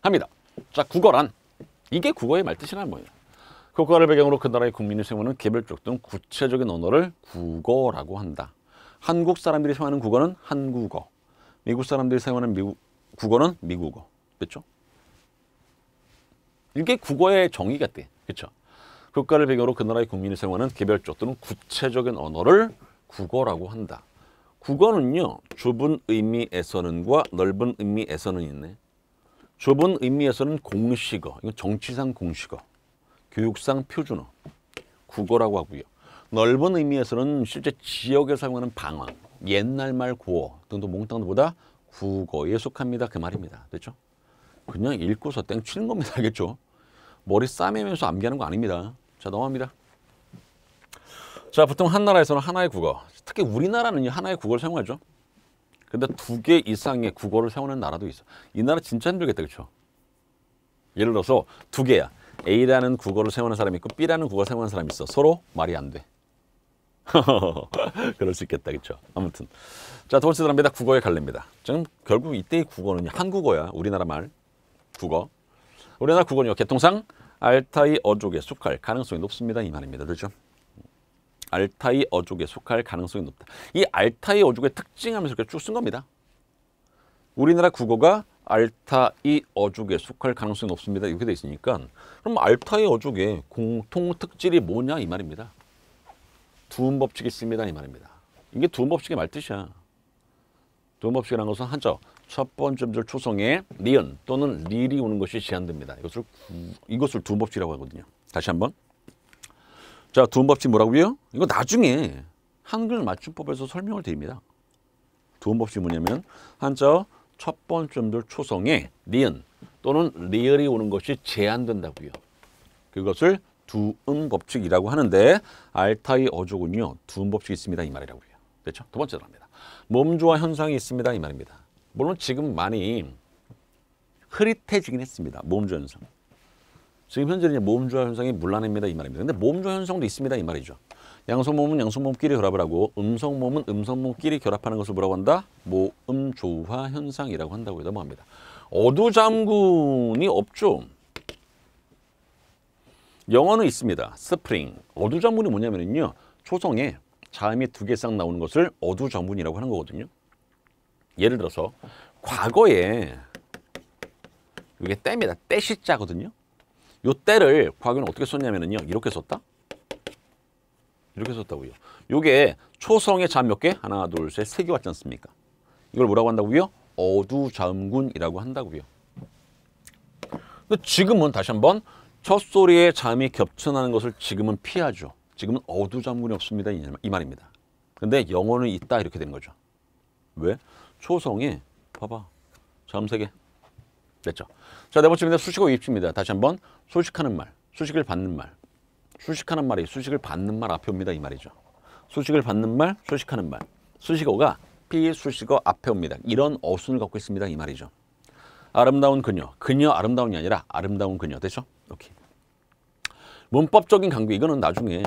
합니다. 자 국어란 이게 국어의 말뜻이란 뭐예요? 국가를 배경으로 그 나라의 국민을 세우는 개별적 또는 구체적인 언어를 국어라고 한다. 한국 사람들이 사용하는 국어는 한국어. 미국 사람들이 사용하는 미국, 국어는 미국어. 그렇죠? 이게 국어의 정의가 돼. 그렇죠? 국가를 배경으로 그 나라의 국민이 사용하는 개별적 또는 구체적인 언어를 국어라고 한다. 국어는요. 좁은 의미에서는과 넓은 의미에서는 있네. 좁은 의미에서는 공식어. 이건 정치상 공식어. 교육상 표준어. 국어라고 하고요. 넓은 의미에서는 실제 지역에 사용하는 방언, 옛날 말 구어 등도 몽땅보다 국어에 속합니다. 그 말입니다. 됐죠? 그냥 읽고서 땡 치는 겁니다. <laughs> 알겠죠? 머리 싸매면서 암기하는 거 아닙니다. 자, 넘어갑니다. 자, 보통 한 나라에서는 하나의 국어, 특히 우리나라는 하나의 국어를 사용하죠. 근데 두 개 이상의 국어를 사용하는 나라도 있어. 이 나라 진짜 힘들겠다, 그렇죠? 예를 들어서 두 개야. A라는 국어를 사용하는 사람이 있고 B라는 국어를 사용하는 사람이 있어. 서로 말이 안 돼. <laughs> 그럴 수 있겠다 그렇죠 아무튼 자도 번째 드랍니다 국어의 갈래입니다 지금 결국 이때의 국어는 한국어야 우리나라 말 국어 우리나라 국어는요 개통상 알타이 어족에 속할 가능성이 높습니다 이 말입니다 그렇죠 알타이 어족에 속할 가능성이 높다 이 알타이 어족의 특징하면서 이렇게 쭉쓴 겁니다 우리나라 국어가 알타이 어족에 속할 가능성이 높습니다 이렇게 돼 있으니까 그럼 알타이 어족의 공통 특질이 뭐냐 이 말입니다 두음 법칙이 있습니다. 이 말입니다. 이게 두음 법칙의 말뜻이야. 두음 법칙이라는 것은 한자 첫 번째 절 초성에 리은 또는 릴이 오는 것이 제한됩니다. 이것을 이것을 두음 법칙이라고 하거든요. 다시 한번. 자, 두음 법칙 뭐라고요? 이거 나중에 한글 맞춤법에서 설명을 드립니다. 두음 법칙 뭐냐면 한자 첫 번째 절 초성에 니은 또는 리을이 오는 것이 제한된다고요. 그것을 두음 법칙이라고 하는데 알타이 어족은요 두음 법칙이 있습니다 이 말이라고 해요 그렇죠? 두 번째로 합니다 몸조화 현상이 있습니다 이 말입니다 물론 지금 많이 흐릿해지긴 했습니다 몸조화 현상 지금 현재는 몸조화 현상이 물란입니다 이 말입니다 근데 몸조화 현상도 있습니다 이 말이죠 양성몸은 양성몸끼리 결합을 하고 음성몸은 음성몸끼리 결합하는 것을 뭐라고 한다? 모음조화 현상이라고 한다고 해도 뭐합니다 어두잠군이 없죠 영어는 있습니다. 스프링. 어두전문이 뭐냐면요. 초성에 자음이 두개 이상 나오는 것을 어두전문이라고 하는 거거든요. 예를 들어서 과거에 이게 때입니다. 때시자거든요. 요 때를 과거에는 어떻게 썼냐면요. 이렇게 썼다. 이렇게 썼다고요. 요게 초성의 자음 몇 개? 하나, 둘, 셋, 세 개 왔지 않습니까? 이걸 뭐라고 한다고요? 어두자음군이라고 한다고요. 근데 지금은 다시 한번 첫 소리에 잠이 겹쳐나는 것을 지금은 피하죠. 지금은 어두잠군이 없습니다. 이 말입니다. 근데 영어는 있다 이렇게 된 거죠. 왜? 초성이 봐봐. 잠세개 됐죠. 자, 네 번째입니다. 수식어 입입니다 다시 한번 수식하는 말, 수식을 받는 말. 수식하는 말이 수식을 받는 말 앞에 옵니다. 이 말이죠. 수식을 받는 말, 수식하는 말. 수식어가 피수식어 앞에 옵니다. 이런 어순을 갖고 있습니다. 이 말이죠. 아름다운 그녀. 그녀 아름다운이 아니라 아름다운 그녀. 되죠? 오케이. 문법적인 강구 이거는 나중에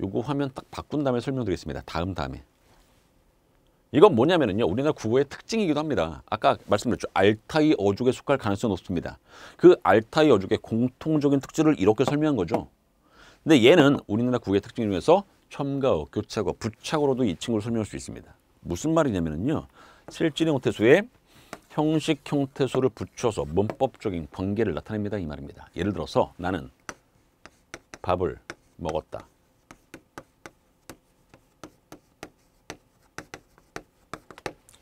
요거 화면 딱 바꾼 다음에 설명드리겠습니다. 다음 다음에. 이건 뭐냐면요. 우리나라 국어의 특징이기도 합니다. 아까 말씀드렸죠. 알타이 어죽에 속할 가능성이 높습니다. 그 알타이 어죽의 공통적인 특징을 이렇게 설명한 거죠. 근데 얘는 우리나라 국어의 특징 중에서 첨가어, 교차어, 부착어로도 이 친구를 설명할 수 있습니다. 무슨 말이냐면요. 실질형 태수에 형식 형태소를 붙여서 문법적인 관계를 나타냅니다. 이 말입니다. 예를 들어서 나는 밥을 먹었다.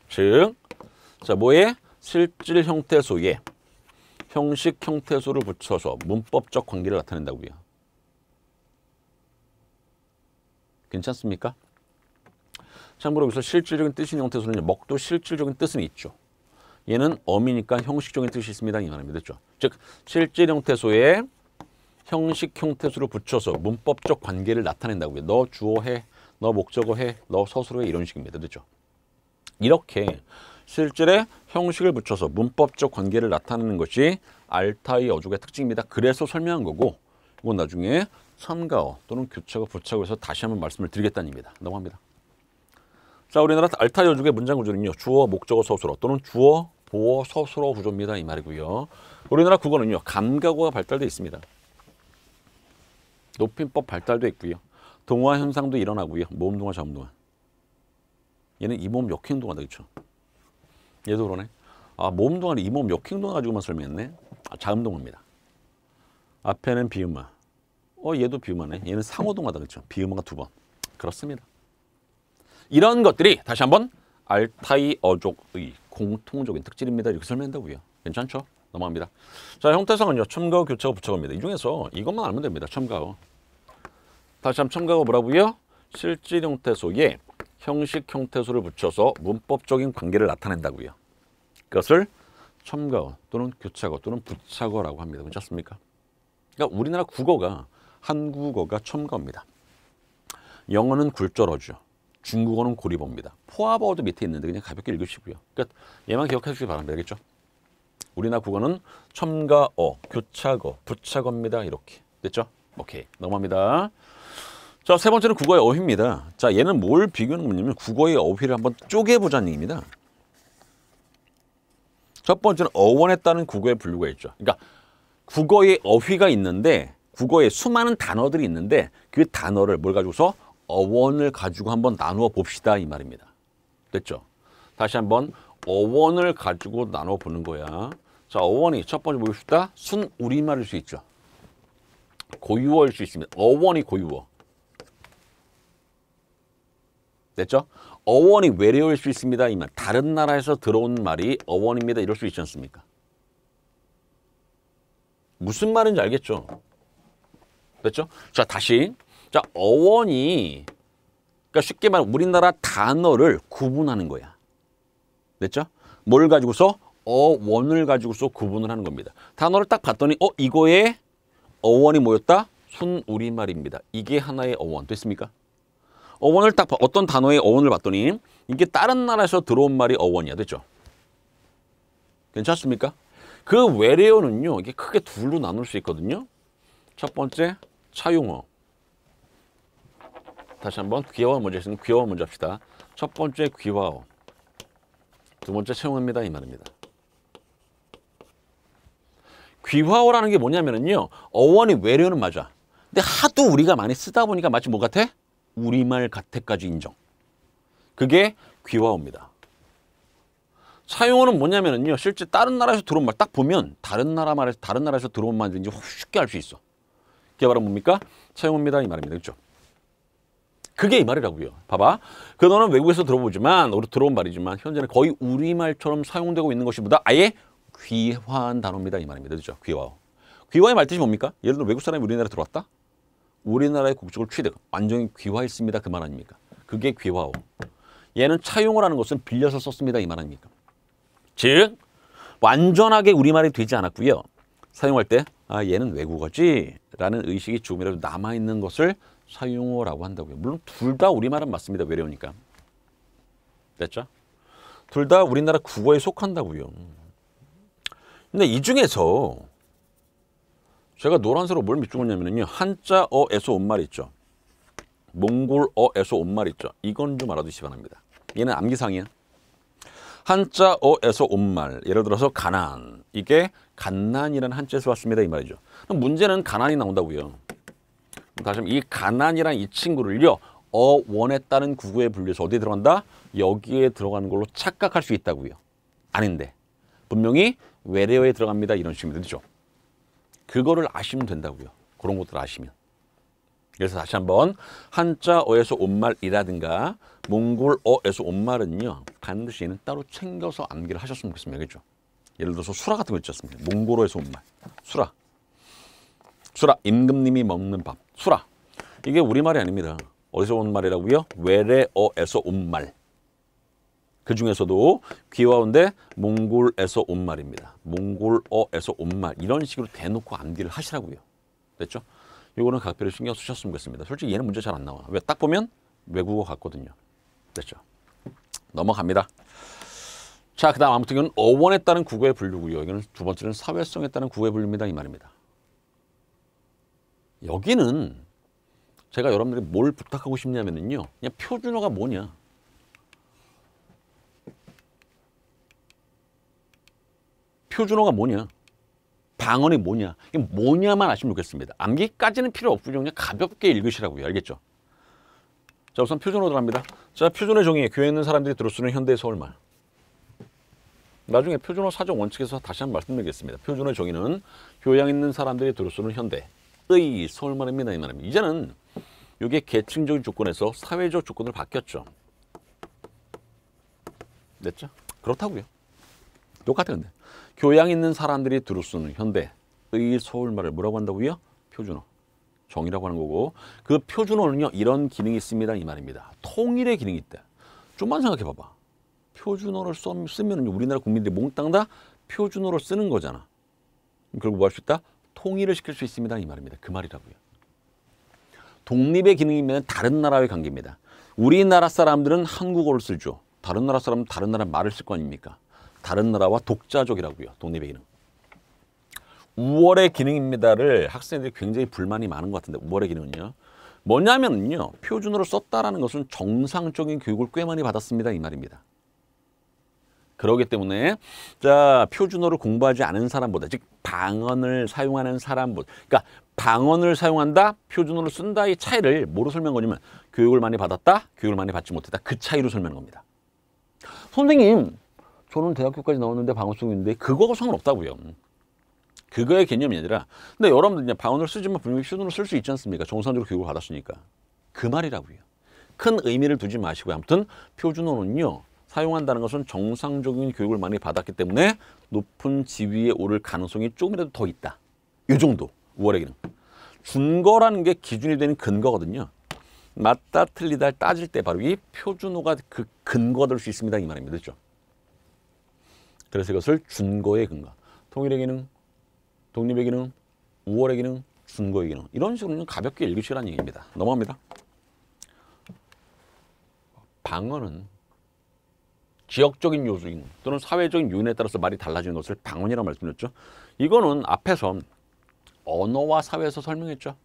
즉, 자, 뭐에? 실질 형태소에 형식 형태소를 붙여서 문법적 관계를 나타낸다고요. 괜찮습니까? 참고로 여기서 실질적인 뜻인 형태소는 먹도 실질적인 뜻은 있죠. 얘는 어미니까 형식적인 뜻이 있습니다. 이 말입니다. 됐죠? 즉, 실질 형태소에 형식 형태수를 붙여서 문법적 관계를 나타낸다고요. 너 주어해, 너 목적어해, 너 서술어해 이런 식입니다. 그렇죠? 이렇게 실질의 형식을 붙여서 문법적 관계를 나타내는 것이 알타이 어조의 특징입니다. 그래서 설명한 거고 이건 나중에 참가어 또는 교차어 부착을 해서 다시 한번 말씀을 드리겠다는 입니다. 넘어갑니다. 자, 우리나라 알타이 어조의 문장 구조는요. 주어, 목적어, 서술어 또는 주어, 보어, 서술어 구조입니다. 이 말이고요. 우리나라 국어는요. 감각어가 발달돼 있습니다. 높임법 발달도 있고요. 동화 현상도 일어나고요. 모음 동화, 자음 동화. 얘는 이 몸 역행 동화다 그렇죠? 얘도 그러네. 아, 모음 동화는 이 몸 역행 동화 가지고만 설명했네. 아, 자음 동화입니다. 앞에는 비음마. 어, 얘도 비음마네. 얘는 상호 동화다 그렇죠? 비음마가 두 번. 그렇습니다. 이런 것들이 다시 한번 알타이 어족의 공통적인 특질입니다. 이렇게 설명한다고요. 괜찮죠? 넘어갑니다. 자, 형태상은요. 첨가어, 교차어, 부차어입니다. 이 중에서 이것만 알면 됩니다. 첨가어. 다시 한번 첨가가 뭐라고요? 실질 형태 속에 형식 형태소를 붙여서 문법적인 관계를 나타낸다고요. 그것을 첨가어 또는 교차어 또는 부차어라고 합니다. 그렇지 않습니까? 그러니까 우리나라 국어가 한국어가 첨가어입니다. 영어는 굴절어죠. 중국어는 고리어입니다 포합어도 밑에 있는데 그냥 가볍게 읽으시고요. 그러니까 얘만 기억해 주시기 바랍니다. 알겠죠? 우리나라 국어는 첨가어, 교차어, 부차어입니다. 이렇게 됐죠? 오케이 넘어갑니다. 자, 세 번째는 국어의 어휘입니다. 자, 얘는 뭘 비교하는 거냐면 국어의 어휘를 한번 쪼개보자는 얘기입니다. 첫 번째는 어원에 따른 국어의 분류가 있죠. 그러니까 국어의 어휘가 있는데 국어에 수많은 단어들이 있는데 그 단어를 뭘 가지고서 어원을 가지고 한번 나누어 봅시다 이 말입니다. 됐죠? 다시 한번 어원을 가지고 나눠 보는 거야. 자, 어원이 첫 번째 보십시다. 순 우리말일 수 있죠. 고유어일 수 있습니다. 어원이 고유어. 됐죠? 어원이 외래어일 수 있습니다. 이면 다른 나라에서 들어온 말이 어원입니다. 이럴 수 있지 않습니까? 무슨 말인지 알겠죠? 됐죠? 자, 다시. 자, 어원이 그러니까 쉽게 말하면 우리나라 단어를 구분하는 거야. 됐죠? 뭘 가지고서? 어원을 가지고서 구분을 하는 겁니다. 단어를 딱 봤더니 어 이거에 어원이 모였다? 순우리말입니다. 이게 하나의 어원 됐습니까? 어원을 딱 어떤 단어의 어원을 봤더니 이게 다른 나라에서 들어온 말이 어원이야 됐죠? 괜찮습니까? 그 외래어는요 이게 크게 둘로 나눌 수 있거든요 첫 번째 차용어 다시 한번 귀화어 먼저 했으니 귀화어 먼저 합시다 첫 번째 귀화어 두 번째 채용어입니다 이 말입니다 귀화어라는 게 뭐냐면요 어원이 외래어는 맞아 근데 하도 우리가 많이 쓰다 보니까 마치 뭐 같아? 우리말 가태까지 인정. 그게 귀화어입니다. 사용어는 뭐냐면요. 실제 다른 나라에서 들어온 말 딱 보면 다른 나라 말에서 다른 나라에서 들어온 말인지 쉽게 알 수 있어. 그게 바로 뭡니까? 사용어입니다. 이 말입니다. 그렇죠? 그게 이 말이라고요. 봐봐. 그 단어는 외국에서 들어보지만 우리 들어온 말이지만 현재는 거의 우리말처럼 사용되고 있는 것이 보다 아예 귀화한 단어입니다. 이 말입니다. 그렇죠? 귀화어. 귀화의 말뜻이 뭡니까? 예를 들어 외국 사람이 우리나라에 들어왔다? 우리나라의 국적을 취득, 완전히 귀화했습니다. 그 말 아닙니까? 그게 귀화어. 얘는 차용을 하는 것은 빌려서 썼습니다. 이 말 아닙니까? 즉, 완전하게 우리말이 되지 않았고요. 사용할 때, 아, 얘는 외국어지? 라는 의식이 조금이라도 남아있는 것을 사용어라고 한다고요. 물론 둘 다 우리말은 맞습니다. 외래어니까. 됐죠? 둘 다 우리나라 국어에 속한다고요. 근데 이 중에서 제가 노란색으로 뭘 밑줄었냐면요. 한자어에서 온 말 있죠. 몽골어에서 온 말 있죠. 이건 좀 알아두시기 바랍니다. 얘는 암기상이야. 한자어에서 온 말. 예를 들어서 가난. 이게 간난이라는 한자에서 왔습니다. 이 말이죠. 문제는 가난이 나온다고요. 다시 한번 이 가난이란 이 친구를요. 어원에 따른 구구에 분류해서 어디에 들어간다? 여기에 들어가는 걸로 착각할 수 있다고요. 아닌데. 분명히 외래어에 들어갑니다. 이런 식입니다. 그렇죠? 그거를 아시면 된다고요. 그런 것들 아시면. 그래서 다시 한번 한자어에서 온말이라든가 몽골어에서 온말은요. 반드시 얘는 따로 챙겨서 암기를 하셨으면 좋겠습니다. 그죠? 예를 들어서 수라 같은 거 있지 않습니까? 몽골어에서 온말. 수라. 수라. 임금님이 먹는 밥. 수라. 이게 우리말이 아닙니다. 어디서 온 말이라고요? 외래어에서 온 말. 그 중에서도 귀화운데 몽골에서 온 말입니다. 몽골어에서 온 말 이런 식으로 대놓고 암기를 하시라고요. 됐죠? 이거는 각별히 신경 쓰셨으면 좋겠습니다. 솔직히 얘는 문제 잘 안 나와. 왜딱 보면 외국어 같거든요. 됐죠? 넘어갑니다. 자, 그 다음 아무튼 이건 어원에 따른 국어의 분류고요. 이거는 두 번째는 사회성에 따른 국어의 분류입니다. 이 말입니다. 여기는 제가 여러분들이 뭘 부탁하고 싶냐면요. 그냥 표준어가 뭐냐. 표준어가 뭐냐? 방언이 뭐냐? 이게 뭐냐만 아시면 좋겠습니다. 암기까지는 필요 없고 그냥 가볍게 읽으시라고요. 알겠죠? 자 우선 표준어들 합니다. 자 표준어 종이에 교회 에 있는 사람들이 들을 수 있는 현대 서울말. 나중에 표준어 사정 원칙에서 다시 한 번 말씀드리겠습니다. 표준어 종이는 교양 있는 사람들이 들을 수 있는 현대의 서울말입니다. 이 말입니다. 이제는 이게 계층적인 조건에서 사회적 조건으로 바뀌었죠. 됐죠? 그렇다고요. 똑같아 근데. 교양 있는 사람들이 두루 쓰는 현대의 서울말을 뭐라고 한다고요? 표준어. 정이라고 하는 거고 그 표준어는요 이런 기능이 있습니다 이 말입니다 통일의 기능이 있다 좀만 생각해 봐봐 표준어를 쓰면 우리나라 국민들이 몽땅 다표준어를 쓰는 거잖아 그리고 뭐 할 수 있다? 통일을 시킬 수 있습니다 이 말입니다 그 말이라고요 독립의 기능이면 다른 나라의 관계입니다 우리나라 사람들은 한국어를 쓰죠 다른 나라 사람은 다른 나라 말을 쓸 거 아닙니까 다른 나라와 독자적이라고요. 독립의 기능. 우월의 기능입니다를 학생들이 굉장히 불만이 많은 것 같은데 우월의 기능은요. 뭐냐면요. 표준으로 썼다라는 것은 정상적인 교육을 꽤 많이 받았습니다. 이 말입니다. 그러기 때문에 자 표준어를 공부하지 않은 사람보다 즉 방언을 사용하는 사람보다 그러니까 방언을 사용한다 표준어를 쓴다 의 차이를 뭐로 설명한 거냐면 교육을 많이 받았다 교육을 많이 받지 못했다 그 차이로 설명한 겁니다. 선생님 저는 대학교까지 나왔는데 방어수인데 그거하고 상관없다고요. 그거의 개념이 아니라 근데 여러분들 이제 방언을 쓰지만 분명히 표준으로 쓸 수 있지 않습니까? 정상적으로 교육을 받았으니까. 그 말이라고요. 큰 의미를 두지 마시고요. 아무튼 표준어는요. 사용한다는 것은 정상적인 교육을 많이 받았기 때문에 높은 지위에 오를 가능성이 조금이라도 더 있다. 이 정도 우월의 기능. 준거라는 게 기준이 되는 근거거든요. 맞다 틀리다 따질 때 바로 이 표준어가 그 근거가 될 수 있습니다. 이 말입니다. 그렇죠? 그래서 이것을 준거의 근간. 통일의 기능, 독립의 기능, 우월의 기능, 준거의 기능. 이런 식으로 가볍게 읽으시라는 얘기입니다. 넘어갑니다. 방언은 지역적인 요인 또는 사회적인 요인에 따라서 말이 달라지는 것을 방언이라고 말씀드렸죠. 이거는 앞에서 언어와 사회에서 설명했죠.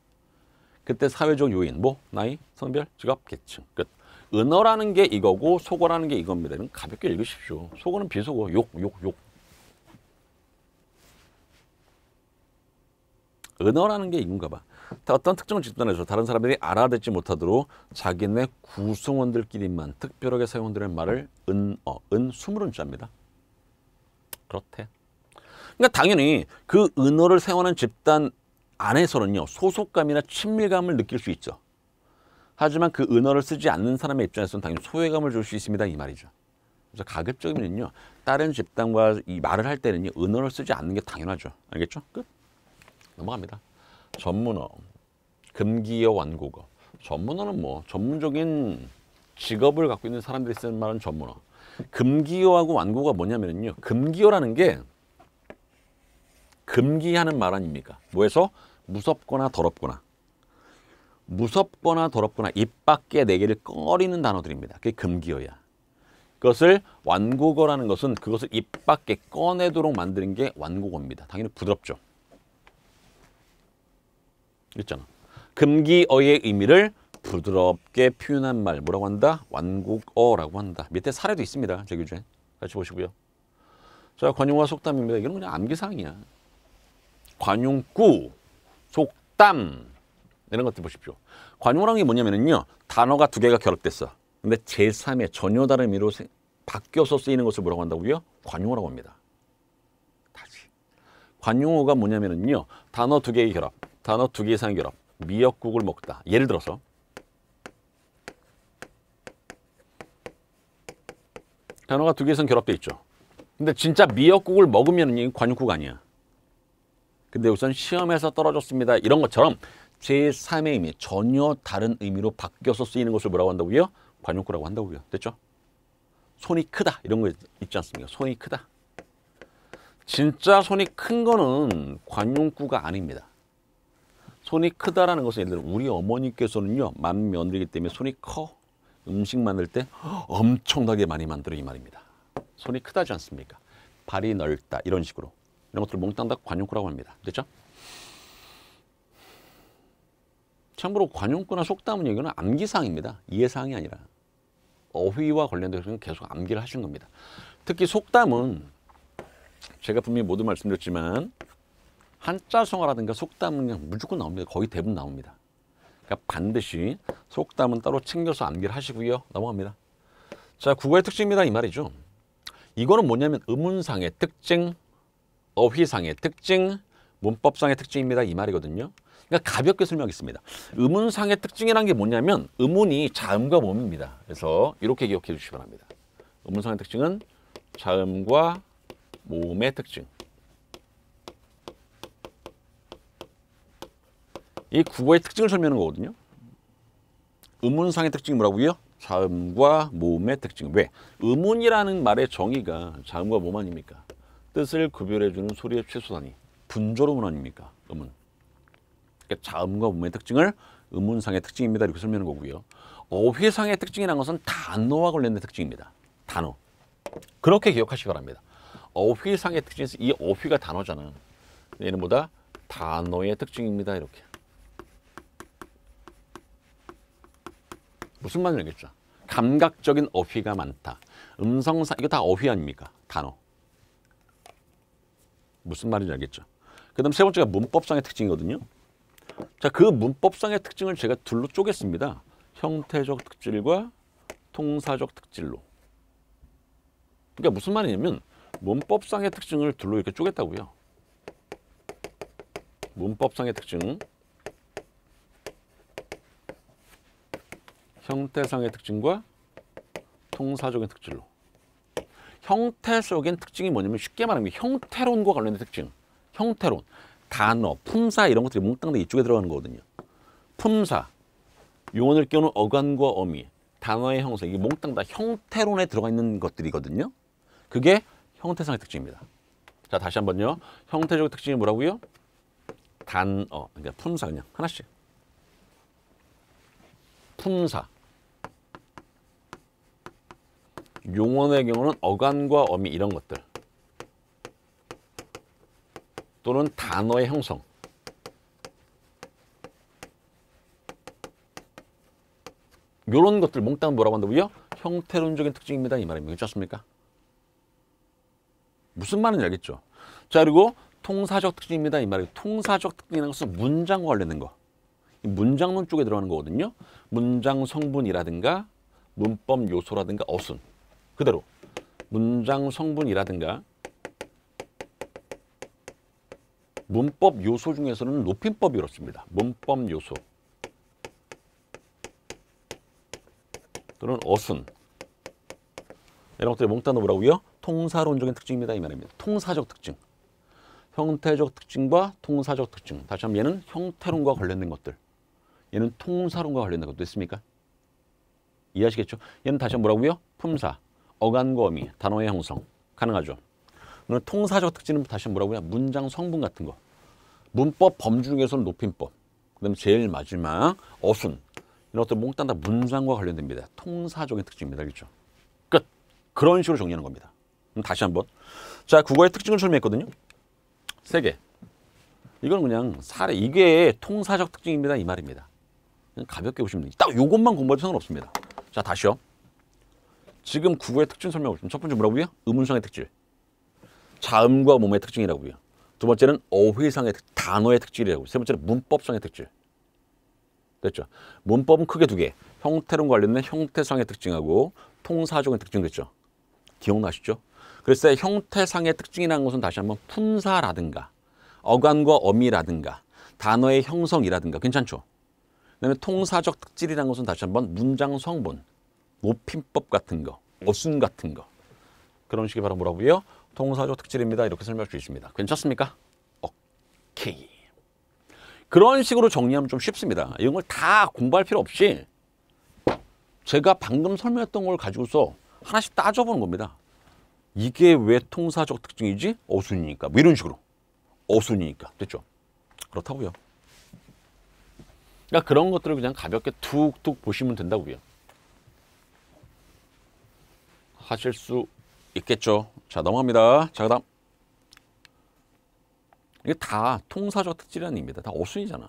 그때 사회적 요인, 뭐 나이, 성별, 직업, 계층, 끝. 은어라는 게 이거고 속어라는 게 이겁니다. 가볍게 읽으십시오. 속어는 비속어, 욕, 욕, 욕. 은어라는 게 이건가 봐. 어떤 특정 집단에서 다른 사람들이 알아듣지 못하도록 자기네 구성원들끼리만 특별하게 사용되는 말을 은어, 은 스물은 자입니다. 그렇대. 그러니까 당연히 그 은어를 사용하는 집단 안에서는요 소속감이나 친밀감을 느낄 수 있죠. 하지만 그 은어를 쓰지 않는 사람의 입장에서는 당연히 소외감을 줄 수 있습니다. 이 말이죠. 그래서 가급적이면요. 다른 집단과 이 말을 할 때는요. 은어를 쓰지 않는 게 당연하죠. 알겠죠? 끝. 넘어갑니다. 전문어, 금기어, 완곡어. 전문어는 뭐 전문적인 직업을 갖고 있는 사람들이 쓰는 말은 전문어. 금기어하고 완곡가 뭐냐면요. 금기어라는 게 금기하는 말 아닙니까? 뭐에서 무섭거나 더럽거나 무섭거나 더럽거나 입 밖에 내기를 네 꺼리는 단어들입니다. 그게 금기어야. 그것을 완곡어라는 것은 그것을 입 밖에 꺼내도록 만드는 게 완곡어입니다. 당연히 부드럽죠. 있잖아. 금기어의 의미를 부드럽게 표현한 말 뭐라고 한다? 완곡어라고 한다. 밑에 사례도 있습니다. 제 교재 같이 보시고요. 자, 관용과 속담입니다. 이건 그냥 암기사항이야. 관용구, 속담, 이런 것들 보십시오. 관용어라는 게 뭐냐면요. 단어가 두 개가 결합됐어. 근데 제3의 전혀 다른 의미로 바뀌어서 쓰이는 것을 뭐라고 한다고요? 관용어라고 합니다. 다시. 관용어가 뭐냐면요. 단어 두 개의 결합, 단어 두 개 이상 결합. 미역국을 먹다. 예를 들어서 단어가 두 개 이상 결합돼 있죠. 근데 진짜 미역국을 먹으면 관용국 아니야. 근데 우선 시험에서 떨어졌습니다. 이런 것처럼 제3의 의미, 전혀 다른 의미로 바뀌어서 쓰이는 것을 뭐라고 한다고요? 관용구라고 한다고요. 됐죠? 손이 크다 이런 거 있지 않습니까? 손이 크다. 진짜 손이 큰 거는 관용구가 아닙니다. 손이 크다라는 것은 예를 들어 우리 어머니께서는요 만 며느리기 때문에 손이 커 음식 만들 때 엄청나게 많이 만들어 이 말입니다. 손이 크다지 않습니까? 발이 넓다 이런 식으로 이런 것들을 몽땅 다 관용구라고 합니다. 됐죠? 참고로 관용구나 속담은 얘기는 암기사항입니다. 이해사이 아니라 어휘와 관련돼 계속 암기를 하신 겁니다. 특히 속담은 제가 분명히 모두 말씀드렸지만 한자성어라든가 속담은 그냥 무조건 나옵니다. 거의 대부분 나옵니다. 그러니까 반드시 속담은 따로 챙겨서 암기를 하시고요. 넘어갑니다. 자, 국어의 특징입니다. 이 말이죠. 이거는 뭐냐면 음운상의 특징, 어휘상의 특징, 문법상의 특징입니다. 이 말이거든요. 그러니까 가볍게 설명하겠습니다. 음운상의 특징이라게 뭐냐면 음운이 자음과 모입니다 그래서 이렇게 기억해 주시기 바랍니다. 음운상의 특징은 자음과 모의 특징. 이 국어의 특징을 설명하는 거거든요. 음운상의 특징이 뭐라고요? 자음과 모의 특징. 왜? 음운이라는 말의 정의가 자음과 모 아닙니까? 뜻을 구별해주는 소리의 최소단위. 분조로문 아닙니까? 음운. 자음과 음의 특징을 음문상의 특징입니다. 이렇게 설명하는 거고요. 어휘상의 특징이라 것은 단어와 관련된 특징입니다. 단어. 그렇게 기억하시기 바랍니다. 어휘상의 특징이 이 어휘가 단어잖아. 얘는 뭐다? 단어의 특징입니다. 이렇게. 무슨 말인지 겠죠 감각적인 어휘가 많다. 음성상, 이거 다 어휘 아닙니까? 단어. 무슨 말인지 알겠죠? 그 다음 세 번째가 문법상의 특징이거든요. 자, 그 문법상의 특징을 제가 둘로 쪼갰습니다. 형태적 특질과 통사적 특질로. 그러니까 무슨 말이냐면 문법상의 특징을 둘로 이렇게 쪼갰다고요. 문법상의 특징, 형태상의 특징과 통사적인 특질로. 형태적인 특징이 뭐냐면 쉽게 말하면 형태론과 관련된 특징. 형태론. 단어, 품사 이런 것들이 몽땅 이쪽에 들어가는 거거든요. 품사, 용언을 끼우는 어간과 어미, 단어의 형성, 이게 몽땅 다 형태론에 들어가 있는 것들이거든요. 그게 형태상의 특징입니다. 자, 다시 한번요. 형태적 특징이 뭐라고요? 단어, 그러니까 품사 그냥 하나씩. 품사. 용언의 경우는 어간과 어미 이런 것들. 또는 단어의 형성 이런 것들 몽땅 뭐라고 한다고요? 형태론적인 특징입니다. 이 말입니다. 괜찮습니까? 무슨 말인지 알겠죠? 자 그리고 통사적 특징입니다. 이 말이에요. 통사적 특징이라는 것은 문장과 관련된 거. 문장론 쪽에 들어가는 거거든요. 문장 성분이라든가 문법 요소라든가 어순. 그대로 문장 성분이라든가 문법 요소 중에서는 높임법이 이렇습니다. 문법 요소 또는 어순 이런 것들이 몽단어 뭐라고요? 통사론적인 특징입니다. 이 말입니다. 통사적 특징. 형태적 특징과 통사적 특징. 다시 한번 얘는 형태론과 관련된 것들. 얘는 통사론과 관련된 것도 있습니까? 이해하시겠죠? 얘는 다시 한번 뭐라고요? 품사, 어간과 어미, 단어의 형성. 가능하죠? 오늘 통사적 특징은 다시 뭐라고 그냐 문장 성분 같은 거. 문법 범주 중에서는 높임법. 그다음 에 제일 마지막 어순. 이런 것들 몽땅 다 문장과 관련됩니다. 통사적인 특징입니다. 그렇죠? 끝. 그런 식으로 정리하는 겁니다. 그럼 다시 한번. 자, 국어의 특징을 설명했거든요. 세 개. 이건 그냥 사례 이게 통사적 특징입니다. 이 말입니다. 가볍게 보시면 됩니다. 딱 요것만 공부해도 상관없습니다. 자, 다시요. 지금 국어의 특징 설명을 좀 첫 번째 뭐라고요? 의문성의 특질. 자음과 몸의 특징이라고 요두 번째는 어휘상의 단어의 특질이라고 세 번째는 문법상의 특질 됐죠 문법은 크게 두개 형태론 관련된 형태상의 특징하고 통사적인 특징 됐죠 기억나시죠 그래서 형태상의 특징이라는 것은 다시 한번 품사라든가 어간과 어미라든가 단어의 형성이라든가 괜찮죠 그다음에 통사적 특질이라는 것은 다시 한번 문장 성분 높임법 같은 거 어순 같은 거 그런 식의 바로 뭐라고요 동사조 특질입니다. 이렇게 설명할 수 있습니다. 괜찮습니까? 오케이. 그런 식으로 정리하면 좀 쉽습니다. 이런 걸 다 공부할 필요 없이 제가 방금 설명했던 걸 가지고서 하나씩 따져보는 겁니다. 이게 왜 통사적 특징이지? 어순이니까. 뭐 이런 식으로. 어순이니까. 됐죠? 그렇다고요. 그러니까 그런 것들을 그냥 가볍게 툭툭 보시면 된다고요. 하실 수 있겠죠? 자 넘어갑니다. 자 그다음 이게 다 통사적 특질현입니다. 다 어순이잖아.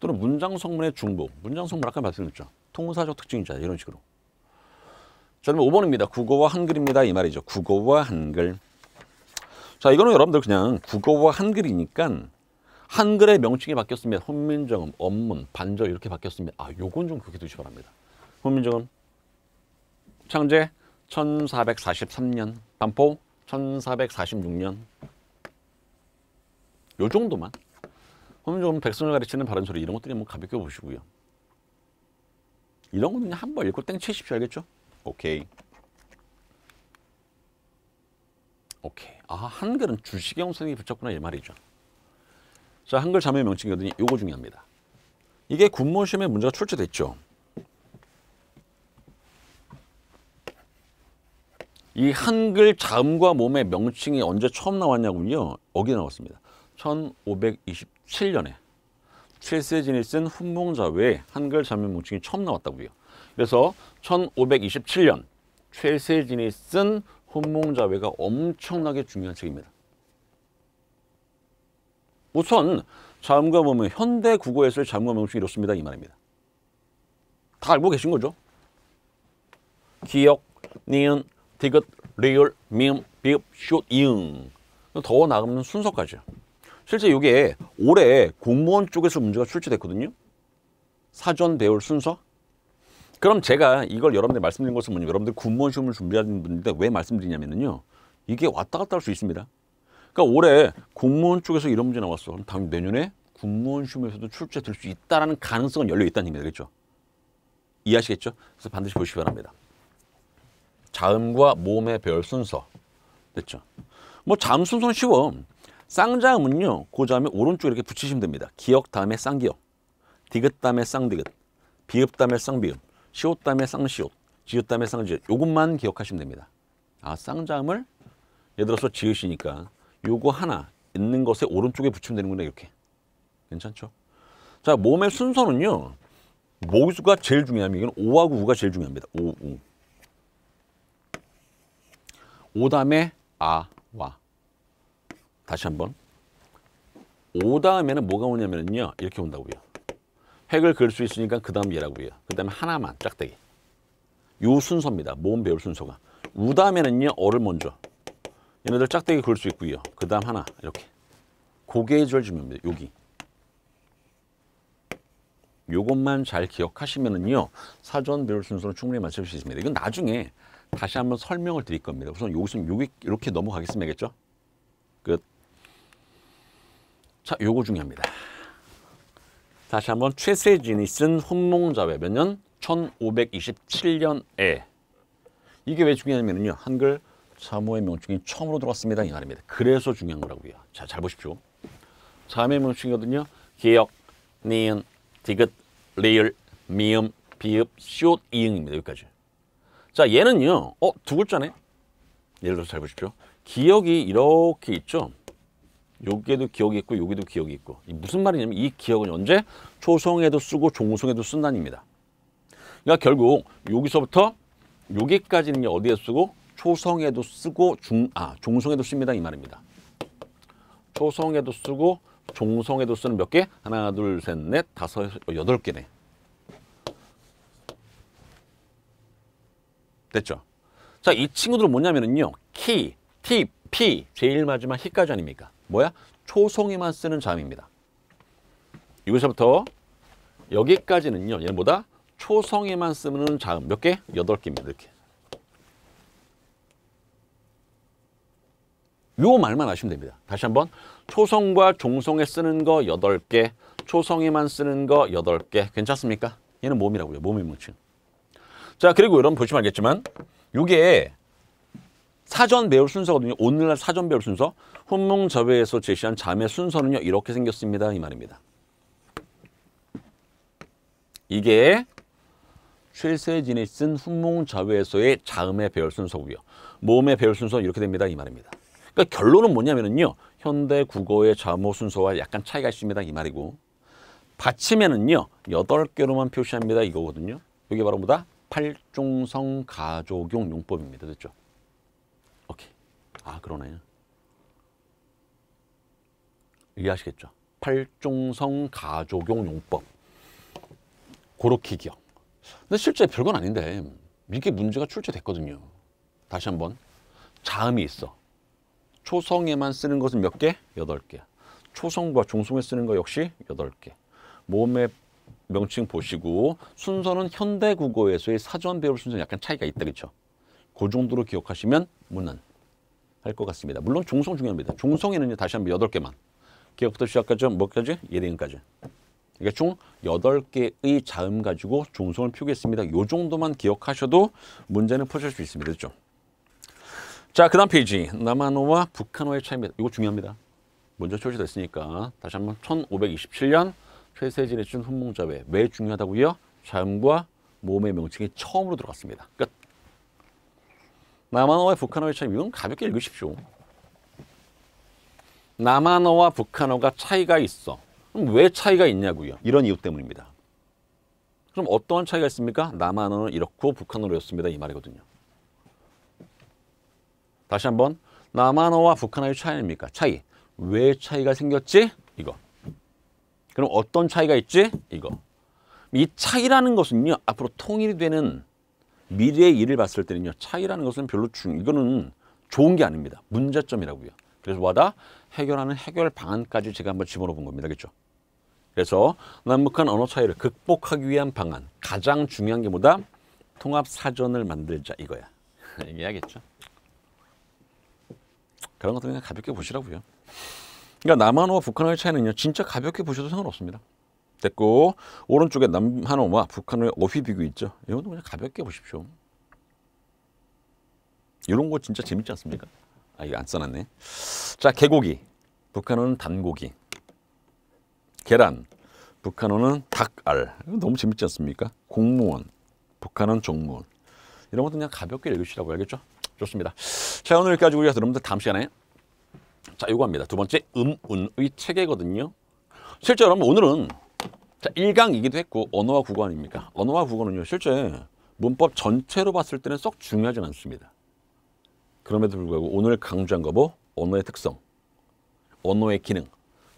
또는 문장 성문의 중복. 문장 성문 아까 말씀드렸죠. 통사적 특징이자 이런 식으로. 자 그럼 5번입니다. 국어와 한글입니다. 이 말이죠. 국어와 한글. 자 이거는 여러분들 그냥 국어와 한글이니까 한글의 명칭이 바뀌었으면 훈민정음, 언문, 반저 이렇게 바뀌었으면 아 요건 좀 그렇게 두시 바랍니다. 훈민정음, 창제, 1443년, 반포 1446년 요 정도만 그럼 좀 백성을 가르치는 바른 소리 이런 것들이 한 뭐 가볍게 보시고요 이런 건 그냥 한번 읽고 땡 치십시오 알겠죠? 오케이 오케이 아 한글은 주식형 선생님이 붙였구나 이 말이죠 자 한글 자매 명칭이거든요 요거 중요합니다 이게 군모시험에 문제가 출제됐죠 이 한글 자음과 몸의 명칭이 언제 처음 나왔냐군요. 여기 나왔습니다. 1527년에 7세 진이 쓴훈몽자회 한글 자음 명칭이 처음 나왔다고요. 그래서 1527년 최세진이 쓴 훈몽자회가 엄청나게 중요한 책입니다. 우선 자음과 몸은 현대 국어에서의 자음과 명칭이 이렇습니다. 이 말입니다. 다 알고 계신 거죠? 기억, 니은, 디귿, 리얼 미음, 비읍, 슛, 이응 더 나가면 순서까지 실제 이게 올해 공무원 쪽에서 문제가 출제됐거든요 사전 배울 순서 그럼 제가 이걸 여러분들 말씀드린 것은 뭐냐면 여러분들 군무원 시험을 준비하는 분인데 왜 말씀드리냐면요 이게 왔다 갔다 할 수 있습니다 그러니까 올해 공무원 쪽에서 이런 문제 나왔어 그럼 다음 내년에 군무원 시험에서도 출제될 수 있다는 가능성은 열려 있다는 얘기가 되겠죠 이해하시겠죠? 그래서 반드시 보시기 바랍니다 자음과 모음의 배열 순서 됐죠? 뭐자 순서는 쉬워 쌍자음은요 고자음에 그 오른쪽 이렇게 붙이시면 됩니다 기역 다음에 쌍기역 디귿 다음에 쌍디귿 비읍 다음에 쌍비읍 시옷 다음에 쌍시옷 지읒 다음에 쌍지읒 요것만 기억하시면 됩니다 아 쌍자음을 예를 들어서 지읒이니까 요거 하나 있는 것에 오른쪽에 붙이면 되는구나 이렇게 괜찮죠? 자 몸의 순서는요 모수가 제일 중요합니다 이건 오하고 우가 제일 중요합니다 오, 우 오담에 아와 다시 한번 오 다음에는 뭐가 오냐면요 이렇게 온다고요 획을 그릴 수 있으니까 그 다음 얘라고요 그 다음에 하나만 짝대기 요 순서입니다 모음 배울 순서가 우 다음에는요 어를 먼저 얘네들 짝대기 그릴 수 있고요 그 다음 하나 이렇게 고개의 절 주면 됩니다 여기 요것만 잘 기억하시면은요 사전 배울 순서는 충분히 맞출 수 있습니다 이건 나중에 다시 한번 설명을 드릴 겁니다. 우선 여기서 여기 이렇게 넘어가겠으면 되겠죠? 끝. 자, 요거 중요합니다. 다시 한번 최세진이 쓴 훈몽자회 몇 년? 1527년에 이게 왜 중요하냐면요. 한글 사모의 명칭이 처음으로 들어왔습니다. 이 말입니다. 그래서 중요한 거라고요. 자, 잘 보십시오. 사모의 명칭이거든요. 기역, 니은, 디귿, 리을, 미음, 비읍, 시 이응입니다. 여기까지. 자 얘는요 어두 글자네 예를 들어서 잘 보십시오 기억이 이렇게 있죠 여기에도 기억이 있고 여기도 기억이 있고 무슨 말이냐면 이 기억은 언제 초성에도 쓰고 종성에도 쓴다는 입니다 그러니까 결국 여기서부터 여기까지는 어디에 쓰고 초성에도 쓰고 중, 아, 종성에도 씁니다 이 말입니다 초성에도 쓰고 종성에도 쓰는 몇 개? 하나 둘셋넷 다섯 여덟 개네 됐죠? 자, 이 친구들은 뭐냐면요. 키, 티, 피, 제일 마지막 히까지 아닙니까? 뭐야? 초성에만 쓰는 자음입니다. 여기서부터 여기까지는요. 얘는 뭐다? 초성에만 쓰는 자음. 몇 개? 여덟 개입니다. 이렇게. 요 말만 아시면 됩니다. 다시 한번 초성과 종성에 쓰는 거 8개, 초성에만 쓰는 거 8개 괜찮습니까? 얘는 몸이라고요. 몸의 뭉침. 자 그리고 여러분 보시면 알겠지만 요게 사전 배울 순서거든요. 오늘날 사전 배울 순서 훈문접회에서 제시한 자매 순서는요. 이렇게 생겼습니다. 이 말입니다. 이게 최세진이 쓴 훈문접회에서의 자음의 배열 순서고요. 모음의 배열 순서는 이렇게 됩니다. 이 말입니다. 그러니까 결론은 뭐냐면요. 현대 국어의 자모 음 순서와 약간 차이가 있습니다. 이 말이고 받침에는요. 여덟 개로만 표시합니다. 이거거든요. 이게 바로 뭐다? 팔종성 가족용 용법입니다. 됐죠? 오케이. 아, 그러네. 이해하시겠죠? 팔중성 가족용 용법. 고로키 기억. 근데 실제 별건 아닌데 이게 문제가 출제됐거든요. 다시 한번. 자음이 있어. 초성에만 쓰는 것은 몇 개? 여덟 개. 초성과 중성에 쓰는 거 역시 여덟 개. 몸의 명칭 보시고 순서는 현대 국어에서의 사전 배울 순서는 약간 차이가 있다 그죠? 그 정도로 기억하시면 무난 할것 같습니다. 물론 종성 중요합니다. 종성에는 다시 한번 여 개만 기억부터 시작하죠. 뭐까지? 예대음까지. 그러니까 총여 개의 자음 가지고 종성을 표기했습니다. 요 정도만 기억하셔도 문제는 푸실 수 있습니다. 그죠? 자, 그 다음 페이지. 남한어와 북한어의 차이입니다. 이거 중요합니다. 먼저 출시됐으니까 다시 한번 1527년 폐세진의준훈몽자에왜 중요하다고요? 잠과 몸의 명칭이 처음으로 들어갔습니다. 끝. 남한어와 북한어의 차이 이건 가볍게 읽으십시오. 남한어와 북한어가 차이가 있어. 그럼 왜 차이가 있냐고요? 이런 이유 때문입니다. 그럼 어떠한 차이가 있습니까? 남한어는 이렇고 북한어였습니다. 이 말이거든요. 다시 한번 남한어와 북한어의 차이입니까? 차이. 왜 차이가 생겼지? 이거. 그럼 어떤 차이가 있지? 이거. 이 차이라는 것은요. 앞으로 통일이 되는 미래의 일을 봤을 때는요. 차이라는 것은 별로 중 이거는 좋은 게 아닙니다. 문제점이라고요. 그래서 와다 해결하는 해결 방안까지 제가 한번 집어넣어본 겁니다. 그렇죠? 그래서 남북한 언어 차이를 극복하기 위한 방안 가장 중요한 게 뭐다? 통합사전을 만들자 이거야. 얘기하겠죠? <laughs> 그런 것도 그냥 가볍게 보시라고요. 그러니까 남한호와 북한호의 차이는요. 진짜 가볍게 보셔도 상관없습니다. 됐고 오른쪽에 남한호와 북한호의 어휘 비교 있죠. 이것도 그냥 가볍게 보십시오. 이런 거 진짜 재밌지 않습니까? 아 이거 안 써놨네. 자 개고기, 북한호는 단고기, 계란, 북한호는 닭알. 너무 재밌지 않습니까? 공무원, 북한은 종무원. 이런 것도 그냥 가볍게 읽으시라고 알겠죠? 좋습니다. 자 오늘 여기까지 우리가 여러분들 다음 시간에 자, 요거합니다. 두 번째 음운의 체계거든요. 실제로 하면 오늘은 자, 1강이기도 했고 언어와 국어 아닙니까? 언어와 국어는요. 실제 문법 전체로 봤을 때는 썩 중요하진 않습니다. 그럼에도 불구하고 오늘 강조한 거 뭐? 언어의 특성, 언어의 기능,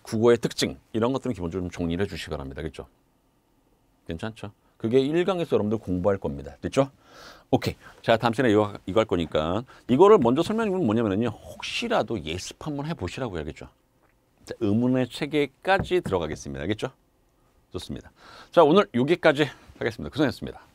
국어의 특징 이런 것들은 기본적으로 좀 정리를 해주시기 바랍니다. 그렇죠? 괜찮죠? 그게 1강에서 여러분들 공부할 겁니다. 됐죠? 오케이. 자, 다음 시간에 이거, 이거 할 거니까 이거를 먼저 설명해주면 뭐냐면요. 혹시라도 예습 한번 해보시라고 해야겠죠. 자, 의문의 체계까지 들어가겠습니다. 알겠죠? 좋습니다. 자, 오늘 여기까지 하겠습니다. 구성했습니다.